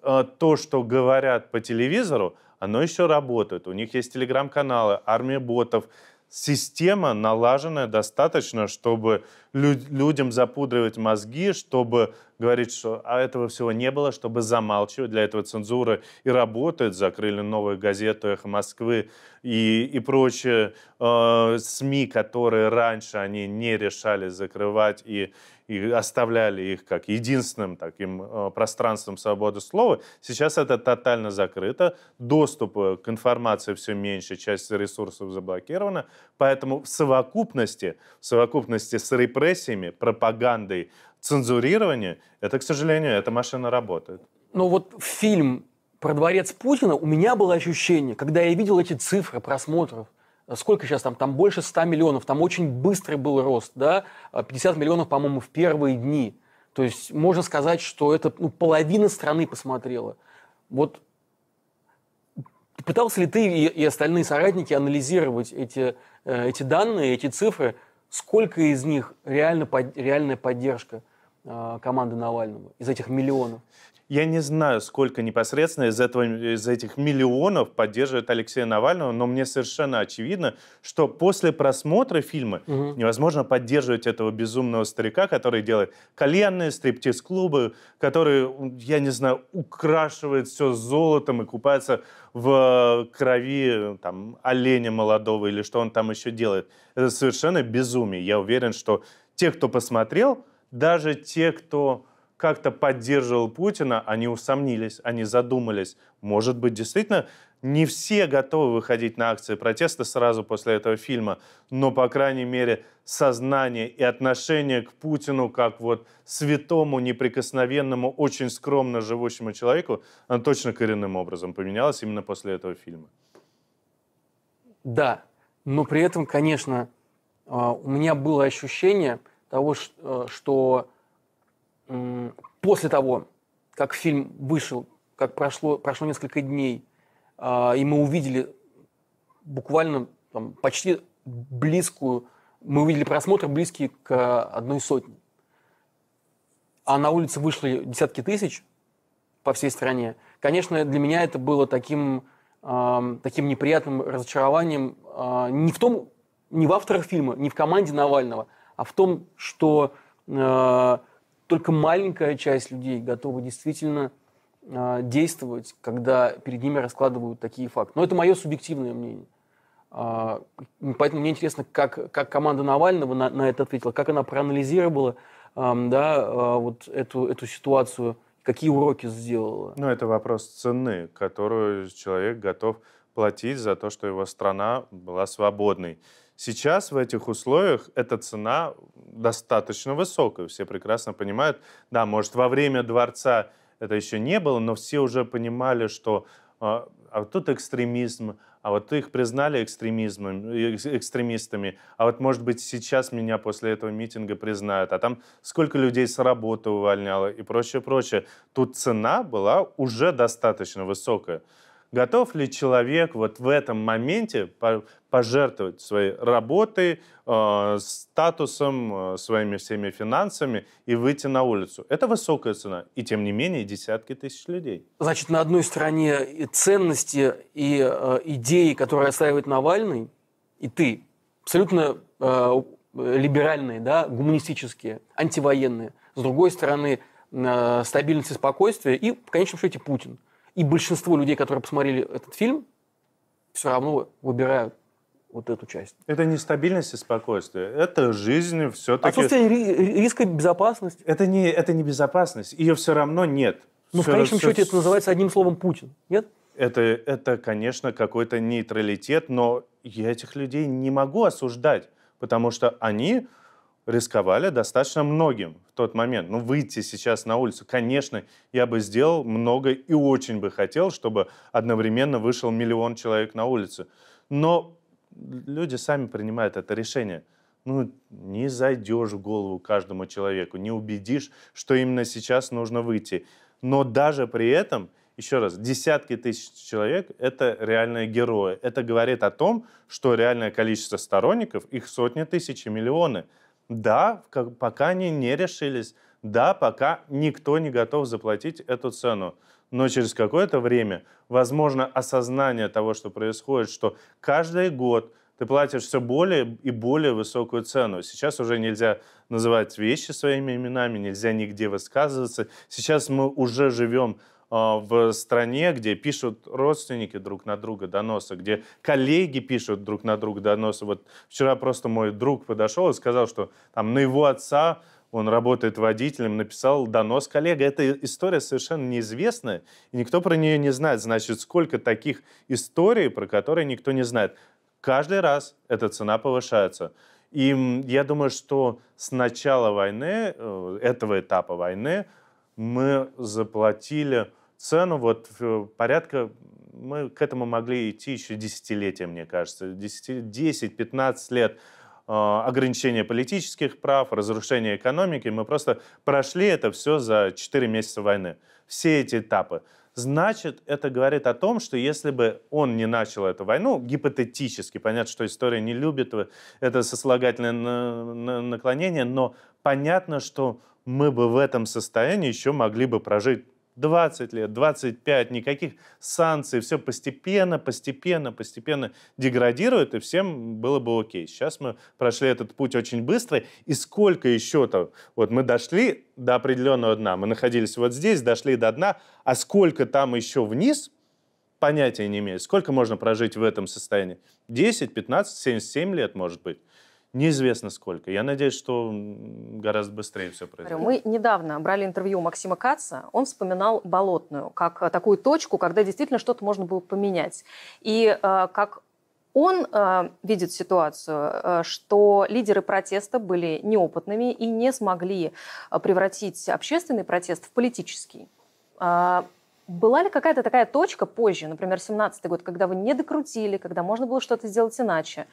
Speaker 1: Э, то, что говорят по телевизору, оно еще работает. У них есть телеграм-каналы, армия ботов. Система налаженная достаточно, чтобы людям запудривать мозги, чтобы говорить, что «А этого всего не было, чтобы замалчивать. Для этого цензура и работает. Закрыли новую газету «Эхо Москвы» и, и прочие э, СМИ, которые раньше они не решали закрывать и, и оставляли их как единственным таким э, пространством свободы слова, сейчас это тотально закрыто, доступ э, к информации все меньше, часть ресурсов заблокирована, поэтому в совокупности, в совокупности с репрессиями, пропагандой, цензурированием, это, к сожалению, эта машина работает.
Speaker 3: Ну вот фильм про дворец Путина у меня было ощущение, когда я видел эти цифры просмотров – а сколько сейчас там, там больше 100 миллионов, там очень быстрый был рост, да, 50 а миллионов, по-моему, в первые дни. То есть можно сказать, что это ну, половина страны посмотрела. Вот пытался ли ты и, и остальные соратники анализировать эти, э, эти данные, эти цифры,
Speaker 1: сколько из них реально, реальная поддержка а, команды Навального из этих миллионов? Я не знаю, сколько непосредственно из, этого, из этих миллионов поддерживает Алексея Навального, но мне совершенно очевидно, что после просмотра фильма угу. невозможно поддерживать этого безумного старика, который делает кальянные стриптиз-клубы, который, я не знаю, украшивает все золотом и купается в э, крови там, оленя молодого или что он там еще делает. Это совершенно безумие. Я уверен, что те, кто посмотрел, даже те, кто как-то поддерживал Путина, они усомнились, они задумались. Может быть, действительно, не все готовы выходить на акции протеста сразу после этого фильма, но, по крайней мере, сознание и отношение к Путину как вот святому, неприкосновенному, очень скромно живущему человеку, оно точно коренным образом поменялось именно после этого фильма.
Speaker 3: Да, но при этом, конечно, а, у меня было ощущение того, э, что после того, как фильм вышел, как прошло, прошло несколько дней, а, и мы увидели буквально там, почти близкую, мы увидели просмотр близкий к одной сотне. А на улице вышли десятки тысяч по всей стране. Конечно, для меня это было таким, э, таким неприятным разочарованием э, не в том, не в авторах фильма, не в команде Навального, а в том, что э, только маленькая часть людей готова действительно а, действовать, когда перед ними раскладывают такие факты. Но это мое субъективное мнение. А, поэтому мне интересно, как, как команда Навального на, на это ответила, как она проанализировала да, а, вот эту, эту ситуацию, какие уроки сделала.
Speaker 1: Ну, это вопрос цены, которую человек готов платить за то, что его страна была свободной. Сейчас в этих условиях эта цена достаточно высокая, все прекрасно понимают. Да, может, во время дворца это еще не было, но все уже понимали, что а, а тут экстремизм, а вот их признали экстремизмом, экстремистами, а вот, может быть, сейчас меня после этого митинга признают, а там сколько людей с работы увольняло и прочее, прочее. Тут цена была уже достаточно высокая готов ли человек вот в этом моменте пожертвовать своей работой, э, статусом, э, своими всеми финансами и выйти на улицу. Это высокая цена, и тем не менее десятки тысяч людей.
Speaker 3: Значит, на одной стороне и ценности и э, идеи, которые отстаивает Навальный, и ты, абсолютно э, либеральные, да, гуманистические, антивоенные. С другой стороны, э, стабильность и спокойствие, и в конечном счете Путин – и большинство людей, которые посмотрели этот фильм,
Speaker 1: все равно выбирают вот эту часть. Это не стабильность и спокойствие, это жизнь все-таки... Отсутствие риска безопасности. Это не, это не безопасность, ее все равно нет. Ну, в конечном все... счете это называется одним словом Путин, нет? Это, это, конечно, какой-то нейтралитет, но я этих людей не могу осуждать, потому что они рисковали достаточно многим в тот момент. Ну, выйти сейчас на улицу, конечно, я бы сделал много и очень бы хотел, чтобы одновременно вышел миллион человек на улицу. Но люди сами принимают это решение. Ну, не зайдешь в голову каждому человеку, не убедишь, что именно сейчас нужно выйти. Но даже при этом, еще раз, десятки тысяч человек — это реальные герои. Это говорит о том, что реальное количество сторонников, их сотни тысяч и миллионы — да, как, пока они не решились, да, пока никто не готов заплатить эту цену. Но через какое-то время, возможно, осознание того, что происходит, что каждый год ты платишь все более и более высокую цену. Сейчас уже нельзя называть вещи своими именами, нельзя нигде высказываться. Сейчас мы уже живем а, в стране, где пишут родственники друг на друга доносы, где коллеги пишут друг на друга доносы. Вот вчера просто мой друг подошел и сказал, что там на его отца он работает водителем, написал донос коллега. Эта история совершенно неизвестная, и никто про нее не знает. Значит, сколько таких историй, про которые никто не знает. Каждый раз эта цена повышается. И я думаю, что с начала войны, э, этого этапа войны, мы заплатили цену вот э, порядка мы к этому могли идти еще десятилетия, мне кажется. 10-15 лет а, ограничения политических прав, разрушения экономики. Мы просто прошли это все за 4 месяца войны. Все эти этапы. Значит, это говорит о том, что если бы он не начал эту войну, гипотетически, понятно, что история не любит это сослагательное наклонение, но понятно, что мы бы в этом состоянии еще могли бы прожить 20 лет, 25, никаких санкций, все постепенно, постепенно, постепенно деградирует, и всем было бы окей. Сейчас мы прошли этот путь очень быстро, и сколько еще-то, вот мы дошли до определенного дна, мы находились вот здесь, дошли до дна, а сколько там еще вниз, понятия не имею, сколько можно прожить в этом состоянии? 10, 15, 77 лет, может быть неизвестно сколько. Я надеюсь, что гораздо быстрее все произойдет. Мы
Speaker 2: недавно брали интервью у Максима Каца. Он вспоминал Болотную как э, такую точку, когда действительно что-то можно было поменять. И э, как он э, видит ситуацию, что лидеры протеста были неопытными и не смогли превратить общественный протест в политический. А, была ли какая-то такая точка позже, например, 17-й год, когда вы не докрутили, когда можно было что-то сделать иначе?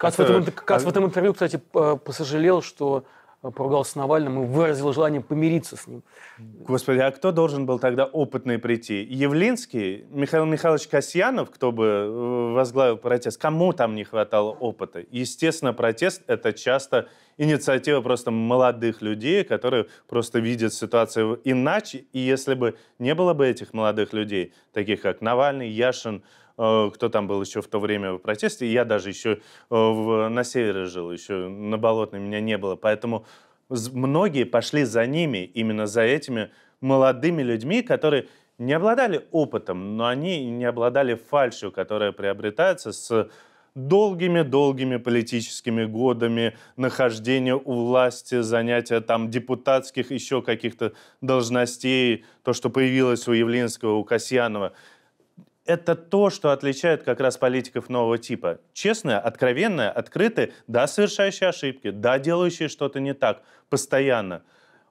Speaker 3: Кац, это... в этом, Кац в а
Speaker 1: этом интервью, кстати, э, посожалел, что э, поругался с Навальным и выразил желание помириться с ним. Господи, а кто должен был тогда опытный прийти? Явлинский? Михаил Михайлович Касьянов, кто бы э, возглавил протест? Кому там не хватало опыта? Естественно, протест — это часто инициатива просто молодых людей, которые просто видят ситуацию иначе. И если бы не было бы этих молодых людей, таких как Навальный, Яшин, Э, кто там был еще в то время в протесте. Я даже еще э, в, на севере жил, еще на Болотной меня не было. Поэтому многие пошли за ними, именно за этими молодыми людьми, которые не обладали опытом, но они не обладали фальшью, которая приобретается с долгими-долгими политическими годами нахождения у власти, занятия там депутатских еще каких-то должностей, то, что появилось у Явлинского, у Касьянова – это то, что отличает как раз политиков нового типа. Честные, откровенные, открытые, да, совершающие ошибки, да, делающие что-то не так постоянно.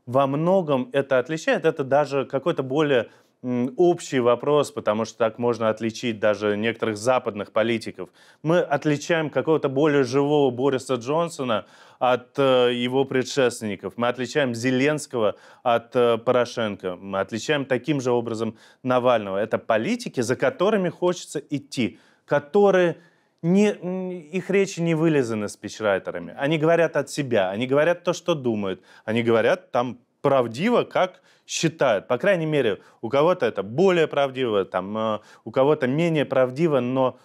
Speaker 1: Во многом это отличает, это даже какой-то более общий вопрос, потому что так можно отличить даже некоторых западных политиков. Мы отличаем какого-то более живого Бориса Джонсона от э, его предшественников. Мы отличаем Зеленского от э, Порошенко. Мы отличаем таким же образом Навального. Это политики, за которыми хочется идти, которые не, их речи не вылезаны спичрайтерами. Они говорят от себя, они говорят то, что думают, они говорят там правдиво, как считают. По крайней мере, у кого-то это более правдиво, там, э, у кого-то менее правдиво, но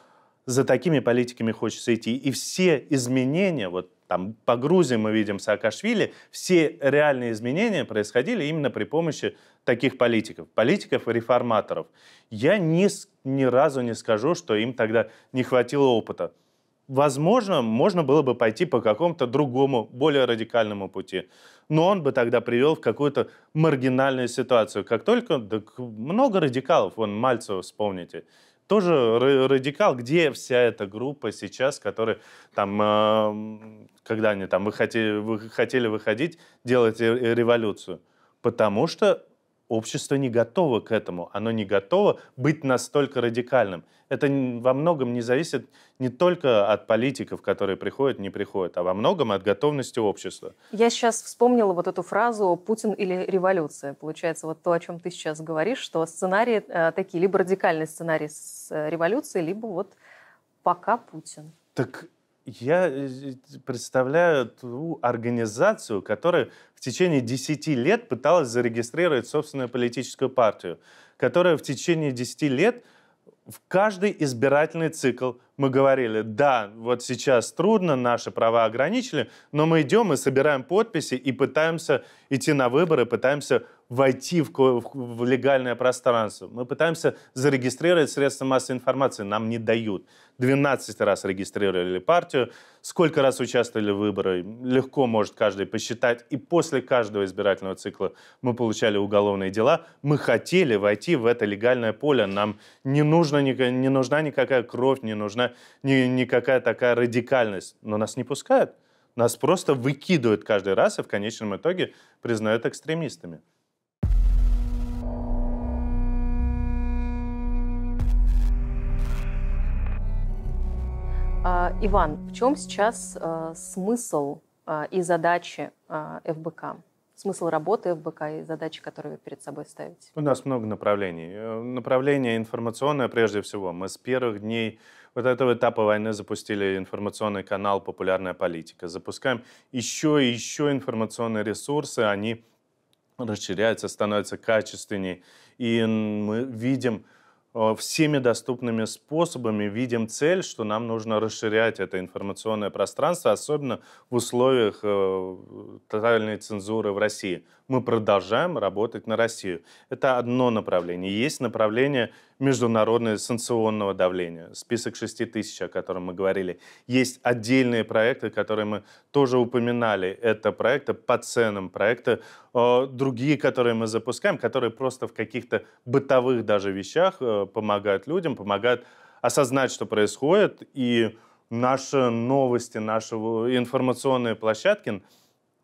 Speaker 1: за такими политиками хочется идти. И все изменения, вот там по Грузии мы видим Саакашвили, все реальные изменения происходили именно при помощи таких политиков, политиков реформаторов. Я ни, ни разу не скажу, что им тогда не хватило опыта возможно, можно было бы пойти по какому-то другому, более радикальному пути. Но он бы тогда привел в какую-то маргинальную ситуацию. Как только... Так много радикалов, вон Мальцева вспомните. Тоже радикал, где вся эта группа сейчас, которые там, э, когда они там вы хотели, вы хотели выходить, делать революцию? Потому что Общество не готово к этому, оно не готово быть настолько радикальным. Это во многом не зависит не только от политиков, которые приходят, не приходят, а во многом от готовности общества.
Speaker 2: Я сейчас вспомнила вот эту фразу «Путин или революция». Получается, вот то, о чем ты сейчас говоришь, что сценарии э, такие, либо радикальный сценарий с э, революцией, либо вот пока Путин. Так
Speaker 1: я э, представляю ту организацию, которая в течение 10 лет пыталась зарегистрировать собственную политическую партию, которая в течение 10 лет в каждый избирательный цикл мы говорили, да, вот сейчас трудно, наши права ограничили, но мы идем и собираем подписи и пытаемся идти на выборы, пытаемся войти в, в легальное пространство. Мы пытаемся зарегистрировать средства массовой информации, нам не дают. 12 раз регистрировали партию, сколько раз участвовали в выборах, легко может каждый посчитать. И после каждого избирательного цикла мы получали уголовные дела. Мы хотели войти в это легальное поле, нам не, нужно, не нужна никакая кровь, не нужна никакая такая радикальность. Но нас не пускают. Нас просто выкидывают каждый раз и в конечном итоге признают экстремистами.
Speaker 2: А, Иван, в чем сейчас а, смысл а, и задачи ФБК? смысл работы ФБК и задачи, которые вы перед собой ставите?
Speaker 1: У нас много направлений. Э, направление информационное прежде всего. Мы с первых дней вот этого этапа войны запустили информационный канал «Популярная политика». Запускаем еще и еще информационные ресурсы. Они расширяются, становятся качественнее. И мы видим Э, всеми доступными способами видим цель, что нам нужно расширять это информационное пространство, особенно в условиях э, тотальной цензуры в России мы продолжаем работать на Россию. Это одно направление. Есть направление международного санкционного давления, список 6 тысяч, о котором мы говорили. Есть отдельные проекты, которые мы тоже упоминали. Это проекты по ценам, проекты э, другие, которые мы запускаем, которые просто в каких-то бытовых даже вещах э, помогают людям, помогают осознать, что происходит, и наши новости, наши информационные площадки –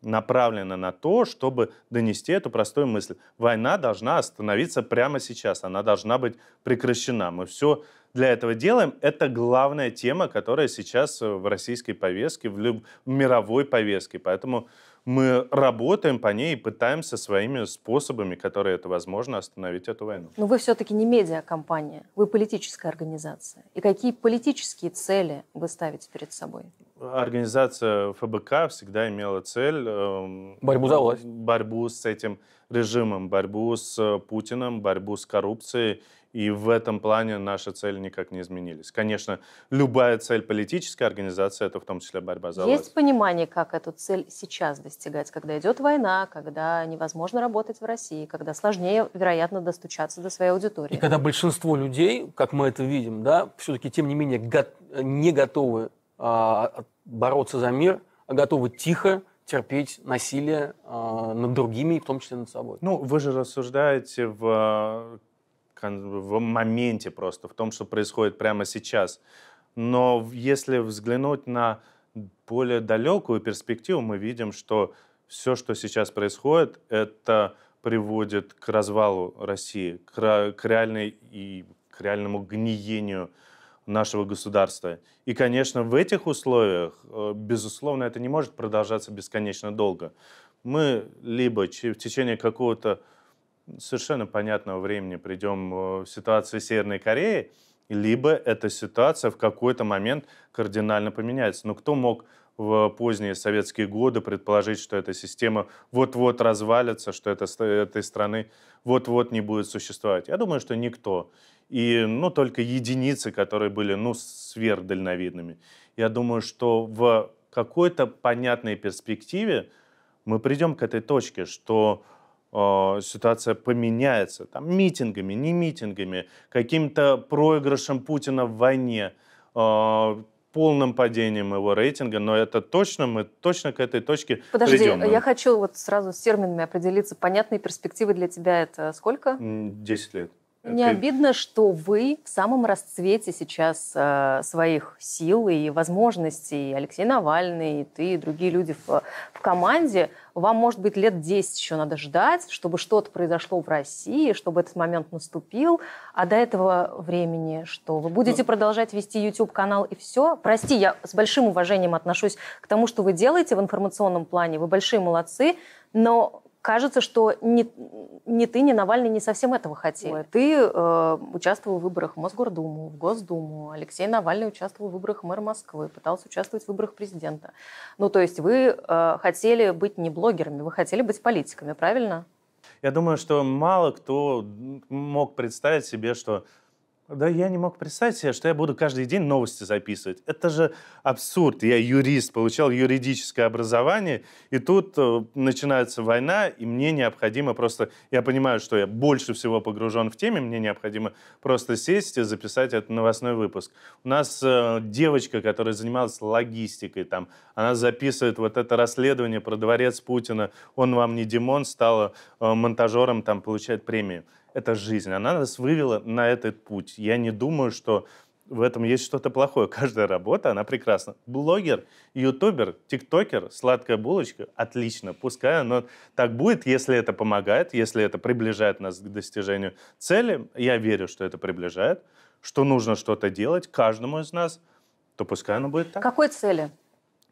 Speaker 1: направлена на то, чтобы донести эту простую мысль. Война должна остановиться прямо сейчас, она должна быть прекращена. Мы все для этого делаем. Это главная тема, которая сейчас э, в российской повестке, в, люб... в мировой повестке. Поэтому мы работаем по ней и пытаемся своими способами, которые это возможно, остановить эту войну.
Speaker 2: Но вы все-таки не медиакомпания, вы политическая организация. И какие политические цели вы ставите перед собой?
Speaker 1: организация ФБК всегда имела цель... Эм, борьбу за власть. Борьбу с этим режимом, борьбу с э, Путиным, борьбу с коррупцией. И в этом плане наши цели никак не изменились. Конечно, любая цель политической организации, это в том числе борьба за Есть власть. Есть
Speaker 2: понимание, как эту цель сейчас достигать, когда идет война, когда невозможно работать в России, когда сложнее, вероятно, достучаться до своей аудитории. И когда
Speaker 3: большинство людей, как мы это видим, да, все-таки, тем не менее, не готовы а, бороться за мир,
Speaker 1: а готовы тихо терпеть насилие а, над другими, в том числе над собой. Ну, вы же рассуждаете в, в моменте просто, в том, что происходит прямо сейчас. Но если взглянуть на более далекую перспективу, мы видим, что все, что сейчас происходит, это приводит к развалу России, к, реальной и к реальному гниению нашего государства. И, конечно, в этих условиях, э, безусловно, это не может продолжаться бесконечно долго. Мы либо в течение какого-то совершенно понятного времени придем э, в ситуацию Северной Кореи, либо эта ситуация в какой-то момент кардинально поменяется. Но кто мог в поздние советские годы, предположить, что эта система вот-вот развалится, что это, этой страны вот-вот не будет существовать. Я думаю, что никто. И, ну, только единицы, которые были, ну, сверхдальновидными. Я думаю, что в какой-то понятной перспективе мы придем к этой точке, что э, ситуация поменяется. Там митингами, не митингами, каким-то проигрышем Путина в войне, э, полным падением его рейтинга, но это точно, мы точно к этой точке Подожди, придем. Подожди, я
Speaker 2: хочу вот сразу с терминами определиться. Понятные перспективы для тебя это сколько?
Speaker 1: Десять лет. Не
Speaker 2: обидно, что вы в самом расцвете сейчас э, своих сил и возможностей, Алексей Навальный, и ты, и другие люди в, в команде, вам, может быть, лет 10 еще надо ждать, чтобы что-то произошло в России, чтобы этот момент наступил, а до этого времени что? Вы будете ну... продолжать вести YouTube-канал и все? Прости, я с большим уважением отношусь к тому, что вы делаете в информационном плане, вы большие молодцы, но кажется, что ни, ни ты, ни Навальный не совсем этого хотели. Ой. Ты э, участвовал в выборах в Мосгордуму, в Госдуму. Алексей Навальный участвовал в выборах мэра Москвы, пытался участвовать в выборах президента. Ну, то есть вы э, хотели быть не блогерами, вы хотели быть политиками, правильно?
Speaker 1: Я думаю, что мало кто мог представить себе, что да я не мог представить себе, что я буду каждый день новости записывать. Это же абсурд. Я юрист, получал юридическое образование, и тут э, начинается война, и мне необходимо просто... Я понимаю, что я больше всего погружен в теме, мне необходимо просто сесть и записать этот новостной выпуск. У нас э, девочка, которая занималась логистикой, там, она записывает вот это расследование про дворец Путина, он вам не Димон, стала э, монтажером, там, получает премию это жизнь. Она нас вывела на этот путь. Я не думаю, что в этом есть что-то плохое. (laughs) Каждая работа, она прекрасна. Блогер, ютубер, тиктокер, сладкая булочка – отлично. Пускай оно так будет, если это помогает, если это приближает нас к достижению цели. Я верю, что это приближает, что нужно что-то делать каждому из нас, то пускай оно будет так. Какой цели?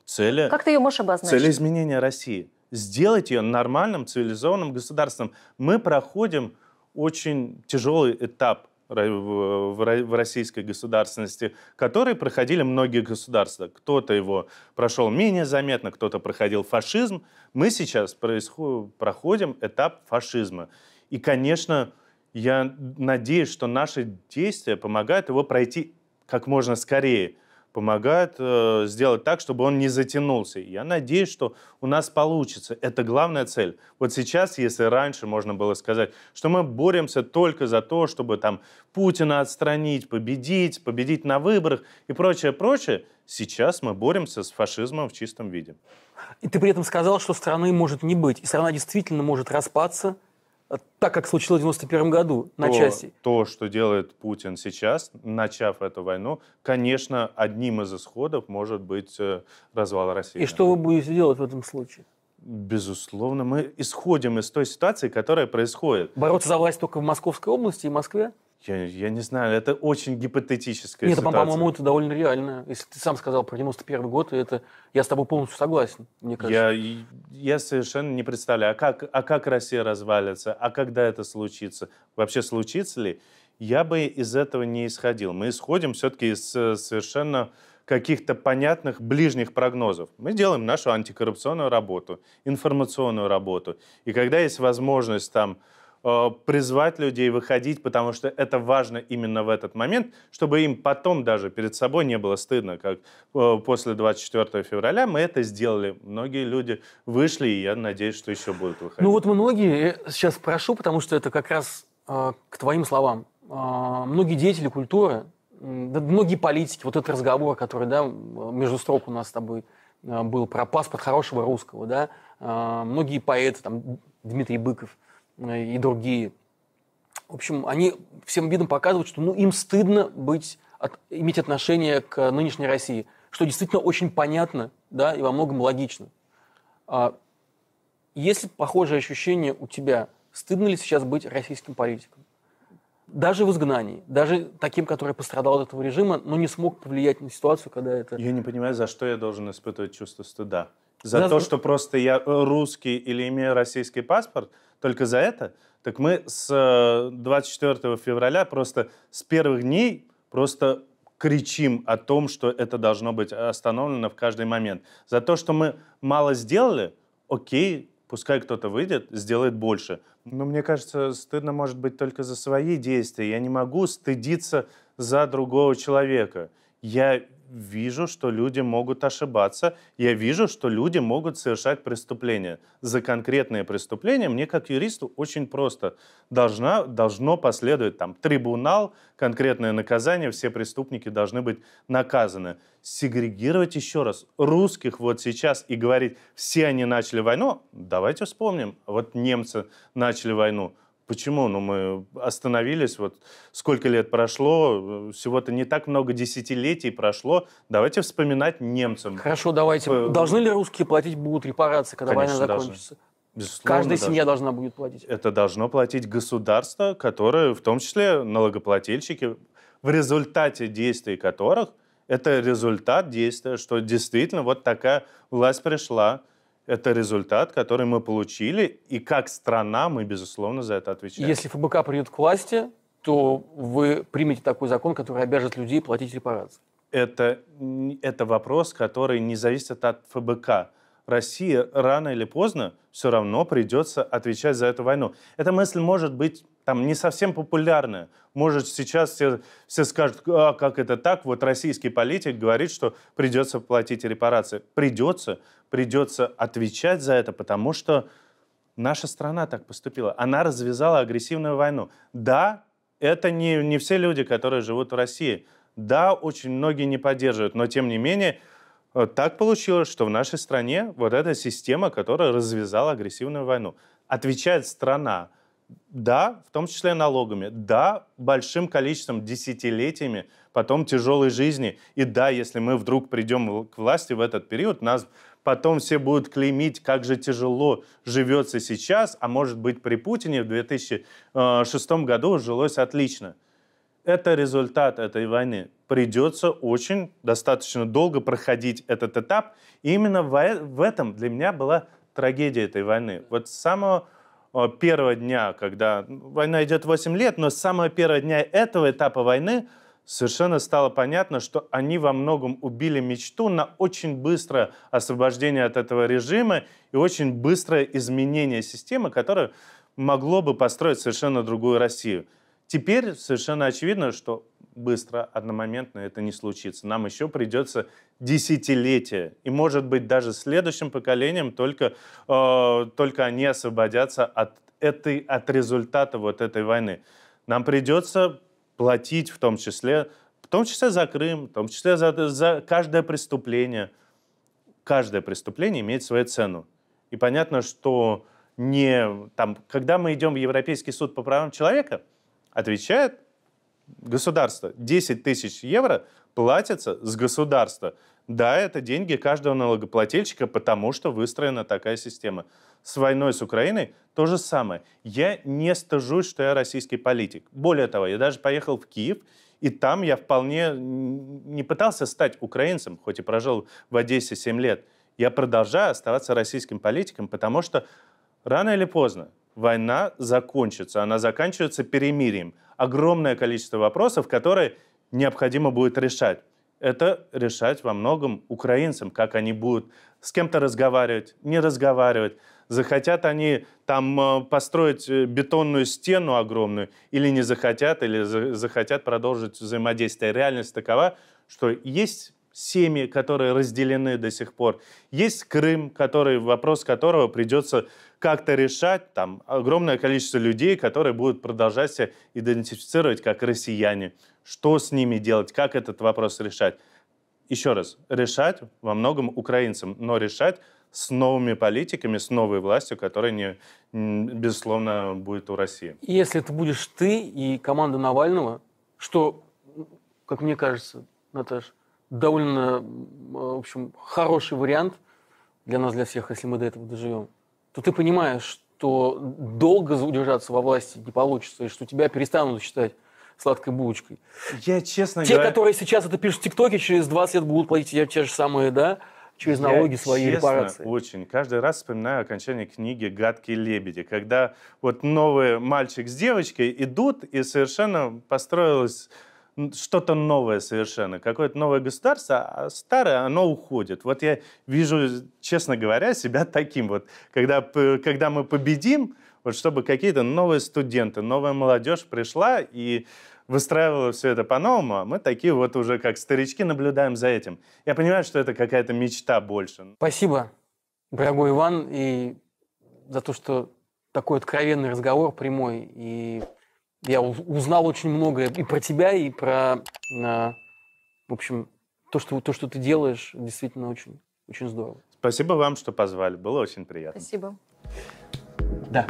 Speaker 1: Цели. Как ты
Speaker 2: ее можешь обозначить? Цели
Speaker 1: изменения России. Сделать ее нормальным, цивилизованным государством. Мы проходим очень тяжелый этап в российской государственности, который проходили многие государства. Кто-то его прошел менее заметно, кто-то проходил фашизм. Мы сейчас проходим этап фашизма. И, конечно, я надеюсь, что наши действия помогают его пройти как можно скорее – помогают э, сделать так, чтобы он не затянулся. я надеюсь, что у нас получится. Это главная цель. Вот сейчас, если раньше можно было сказать, что мы боремся только за то, чтобы там Путина отстранить, победить, победить на выборах и прочее, прочее, сейчас мы боремся с фашизмом в чистом виде. И ты при этом сказал, что страны может не быть. И страна действительно может распаться –
Speaker 3: так, как случилось в 91 году на то, части.
Speaker 1: То, что делает Путин сейчас, начав эту войну, конечно, одним из исходов может быть э, развал России. И что вы будете делать в этом случае? Безусловно, мы исходим из той ситуации, которая происходит. Бороться за власть только в Московской области и Москве? Я, я не знаю, это очень гипотетическая Нет, ситуация. по-моему, это довольно реально. Если ты сам сказал про 91 год, это я с тобой полностью согласен, мне кажется. Я, я совершенно не представляю, а как, а как Россия развалится, а когда это случится, вообще случится ли? Я бы из этого не исходил. Мы исходим все-таки из э, совершенно каких-то понятных ближних прогнозов. Мы делаем нашу антикоррупционную работу, информационную работу. И когда есть возможность там Э, призвать людей выходить, потому что это важно именно в этот момент, чтобы им потом даже перед собой не было стыдно, как э, после 24 февраля мы это сделали. Многие люди вышли, и я надеюсь, что еще будут выходить.
Speaker 3: Ну вот многие, э, сейчас прошу, потому что это как раз к твоим словам. многие деятели культуры, э, многие политики, вот этот разговор, который, да, между строк у нас с тобой был про паспорт хорошего русского, да, многие поэты, там, Дмитрий Быков – и другие. В общем, они всем видом показывают, что ну, им стыдно быть, от, иметь отношение к нынешней России, что действительно очень понятно да, и во многом логично. А, есть ли похожее ощущение у тебя? Стыдно ли сейчас быть российским политиком? Даже в изгнании, даже таким, который пострадал от этого
Speaker 1: режима, но не смог повлиять на ситуацию, когда это... Я не понимаю, за что я должен испытывать чувство стыда. За да, то, что просто я русский или имею российский паспорт – только за это, так мы с 24 э, февраля просто с первых дней просто кричим о том, что это должно быть остановлено в каждый момент. За то, что мы мало сделали, окей, пускай кто-то выйдет, сделает больше. Но ну, мне кажется, стыдно может быть только за свои действия. Я не могу стыдиться за другого человека. Я вижу, что люди могут ошибаться, я вижу, что люди могут совершать преступления. За конкретные преступления мне, как юристу, очень просто. Должна, должно последовать там трибунал, конкретное наказание, все преступники должны быть наказаны. Сегрегировать еще раз русских вот сейчас и говорить, все они начали войну, давайте вспомним, вот немцы начали войну, Почему? Ну, мы остановились, вот сколько лет прошло, всего-то не так много десятилетий прошло. Давайте вспоминать немцам. Хорошо, давайте. По... Э, должны ли
Speaker 3: русские платить будут репарации, когда Конечно, война закончится?
Speaker 1: Безусловно, Каждая должна. семья
Speaker 3: должна будет платить.
Speaker 1: Это должно платить государство, которое, в том числе налогоплательщики, в результате действий которых это результат действия, что действительно вот такая власть пришла, это результат, который мы получили, и как страна мы, безусловно, за это отвечаем. Если ФБК придет к власти, то вы примете такой закон, который обяжет людей платить репарации. Это, это вопрос, который не зависит от ФБК. Россия рано или поздно все равно придется отвечать за эту войну. Эта мысль может быть там не совсем популярная. Может, сейчас все, все скажут, а, как это так? Вот российский политик говорит, что придется платить репарации. Придется, придется отвечать за это, потому что наша страна так поступила. Она развязала агрессивную войну. Да, это не, не все люди, которые живут в России. Да, очень многие не поддерживают, но тем не менее э, так получилось, что в нашей стране вот эта система, которая развязала агрессивную войну. Отвечает страна, да, в том числе налогами. Да, большим количеством, десятилетиями, потом тяжелой жизни. И да, если мы вдруг придем к власти в этот период, нас потом все будут клеймить, как же тяжело живется сейчас, а может быть при Путине в 2006 э, году жилось отлично. Это результат этой войны. Придется очень достаточно долго проходить этот этап. И именно в э, этом для меня была трагедия этой войны. Вот с самого первого дня, когда ну, война идет 8 лет, но с самого первого дня этого этапа войны совершенно стало понятно, что они во многом убили мечту на очень быстрое освобождение от этого режима и очень быстрое изменение системы, которое могло бы построить совершенно другую Россию. Теперь совершенно очевидно, что быстро, одномоментно это не случится. Нам еще придется десятилетия. И, может быть, даже следующим поколением только, э, только они освободятся от, этой, от результата вот этой войны. Нам придется платить в том числе, в том числе за Крым, в том числе за, за каждое преступление. Каждое преступление имеет свою цену. И понятно, что не там, когда мы идем в Европейский суд по правам человека, отвечает государство. 10 тысяч евро платится с государства. Да, это деньги каждого налогоплательщика, потому что выстроена такая система. С войной с Украиной то же самое. Я не стыжусь, что я российский политик. Более того, я даже поехал в Киев, и там я вполне не пытался стать украинцем, хоть и прожил в Одессе 7 лет. Я продолжаю оставаться российским политиком, потому что рано или поздно война закончится, она заканчивается перемирием. Огромное количество вопросов, которые необходимо будет решать. Это решать во многом украинцам, как они будут с кем-то разговаривать, не разговаривать. Захотят они там э, построить э, бетонную стену огромную или не захотят, или захотят продолжить взаимодействие. Реальность такова, что есть семьи, которые разделены до сих пор. Есть Крым, который, вопрос которого придется как-то решать там огромное количество людей, которые будут продолжать себя идентифицировать как россияне. Что с ними делать, как этот вопрос решать? Еще раз, решать во многом украинцам, но решать с новыми политиками, с новой властью, которая, не, безусловно, будет у России.
Speaker 3: Если это будешь ты и команда Навального, что, как мне кажется, Наташ, довольно, в общем, хороший вариант для нас, для всех, если мы до этого доживем то ты понимаешь, что долго удержаться во власти не получится, и что тебя перестанут считать сладкой булочкой. Я честно говоря. Те, которые сейчас это пишут в ТикТоке, через 20 лет будут платить те же самые, да, через налоги я свои честно, репарации.
Speaker 1: очень. Каждый раз вспоминаю окончание книги «Гадкие лебеди», когда вот новый мальчик с девочкой идут, и совершенно построилась что-то новое совершенно, какое-то новое государство, а старое, оно уходит. Вот я вижу, честно говоря, себя таким вот. Когда, когда мы победим, вот чтобы какие-то новые студенты, новая молодежь пришла и выстраивала все это по-новому, а мы такие вот уже как старички наблюдаем за этим. Я понимаю, что это какая-то мечта больше. Спасибо,
Speaker 3: дорогой Иван, и за то, что такой откровенный разговор прямой и я узнал очень многое и про тебя, и про, э, в общем, то, что, то, что ты делаешь, действительно очень, очень здорово.
Speaker 1: Спасибо вам, что позвали. Было очень приятно. Спасибо. Да.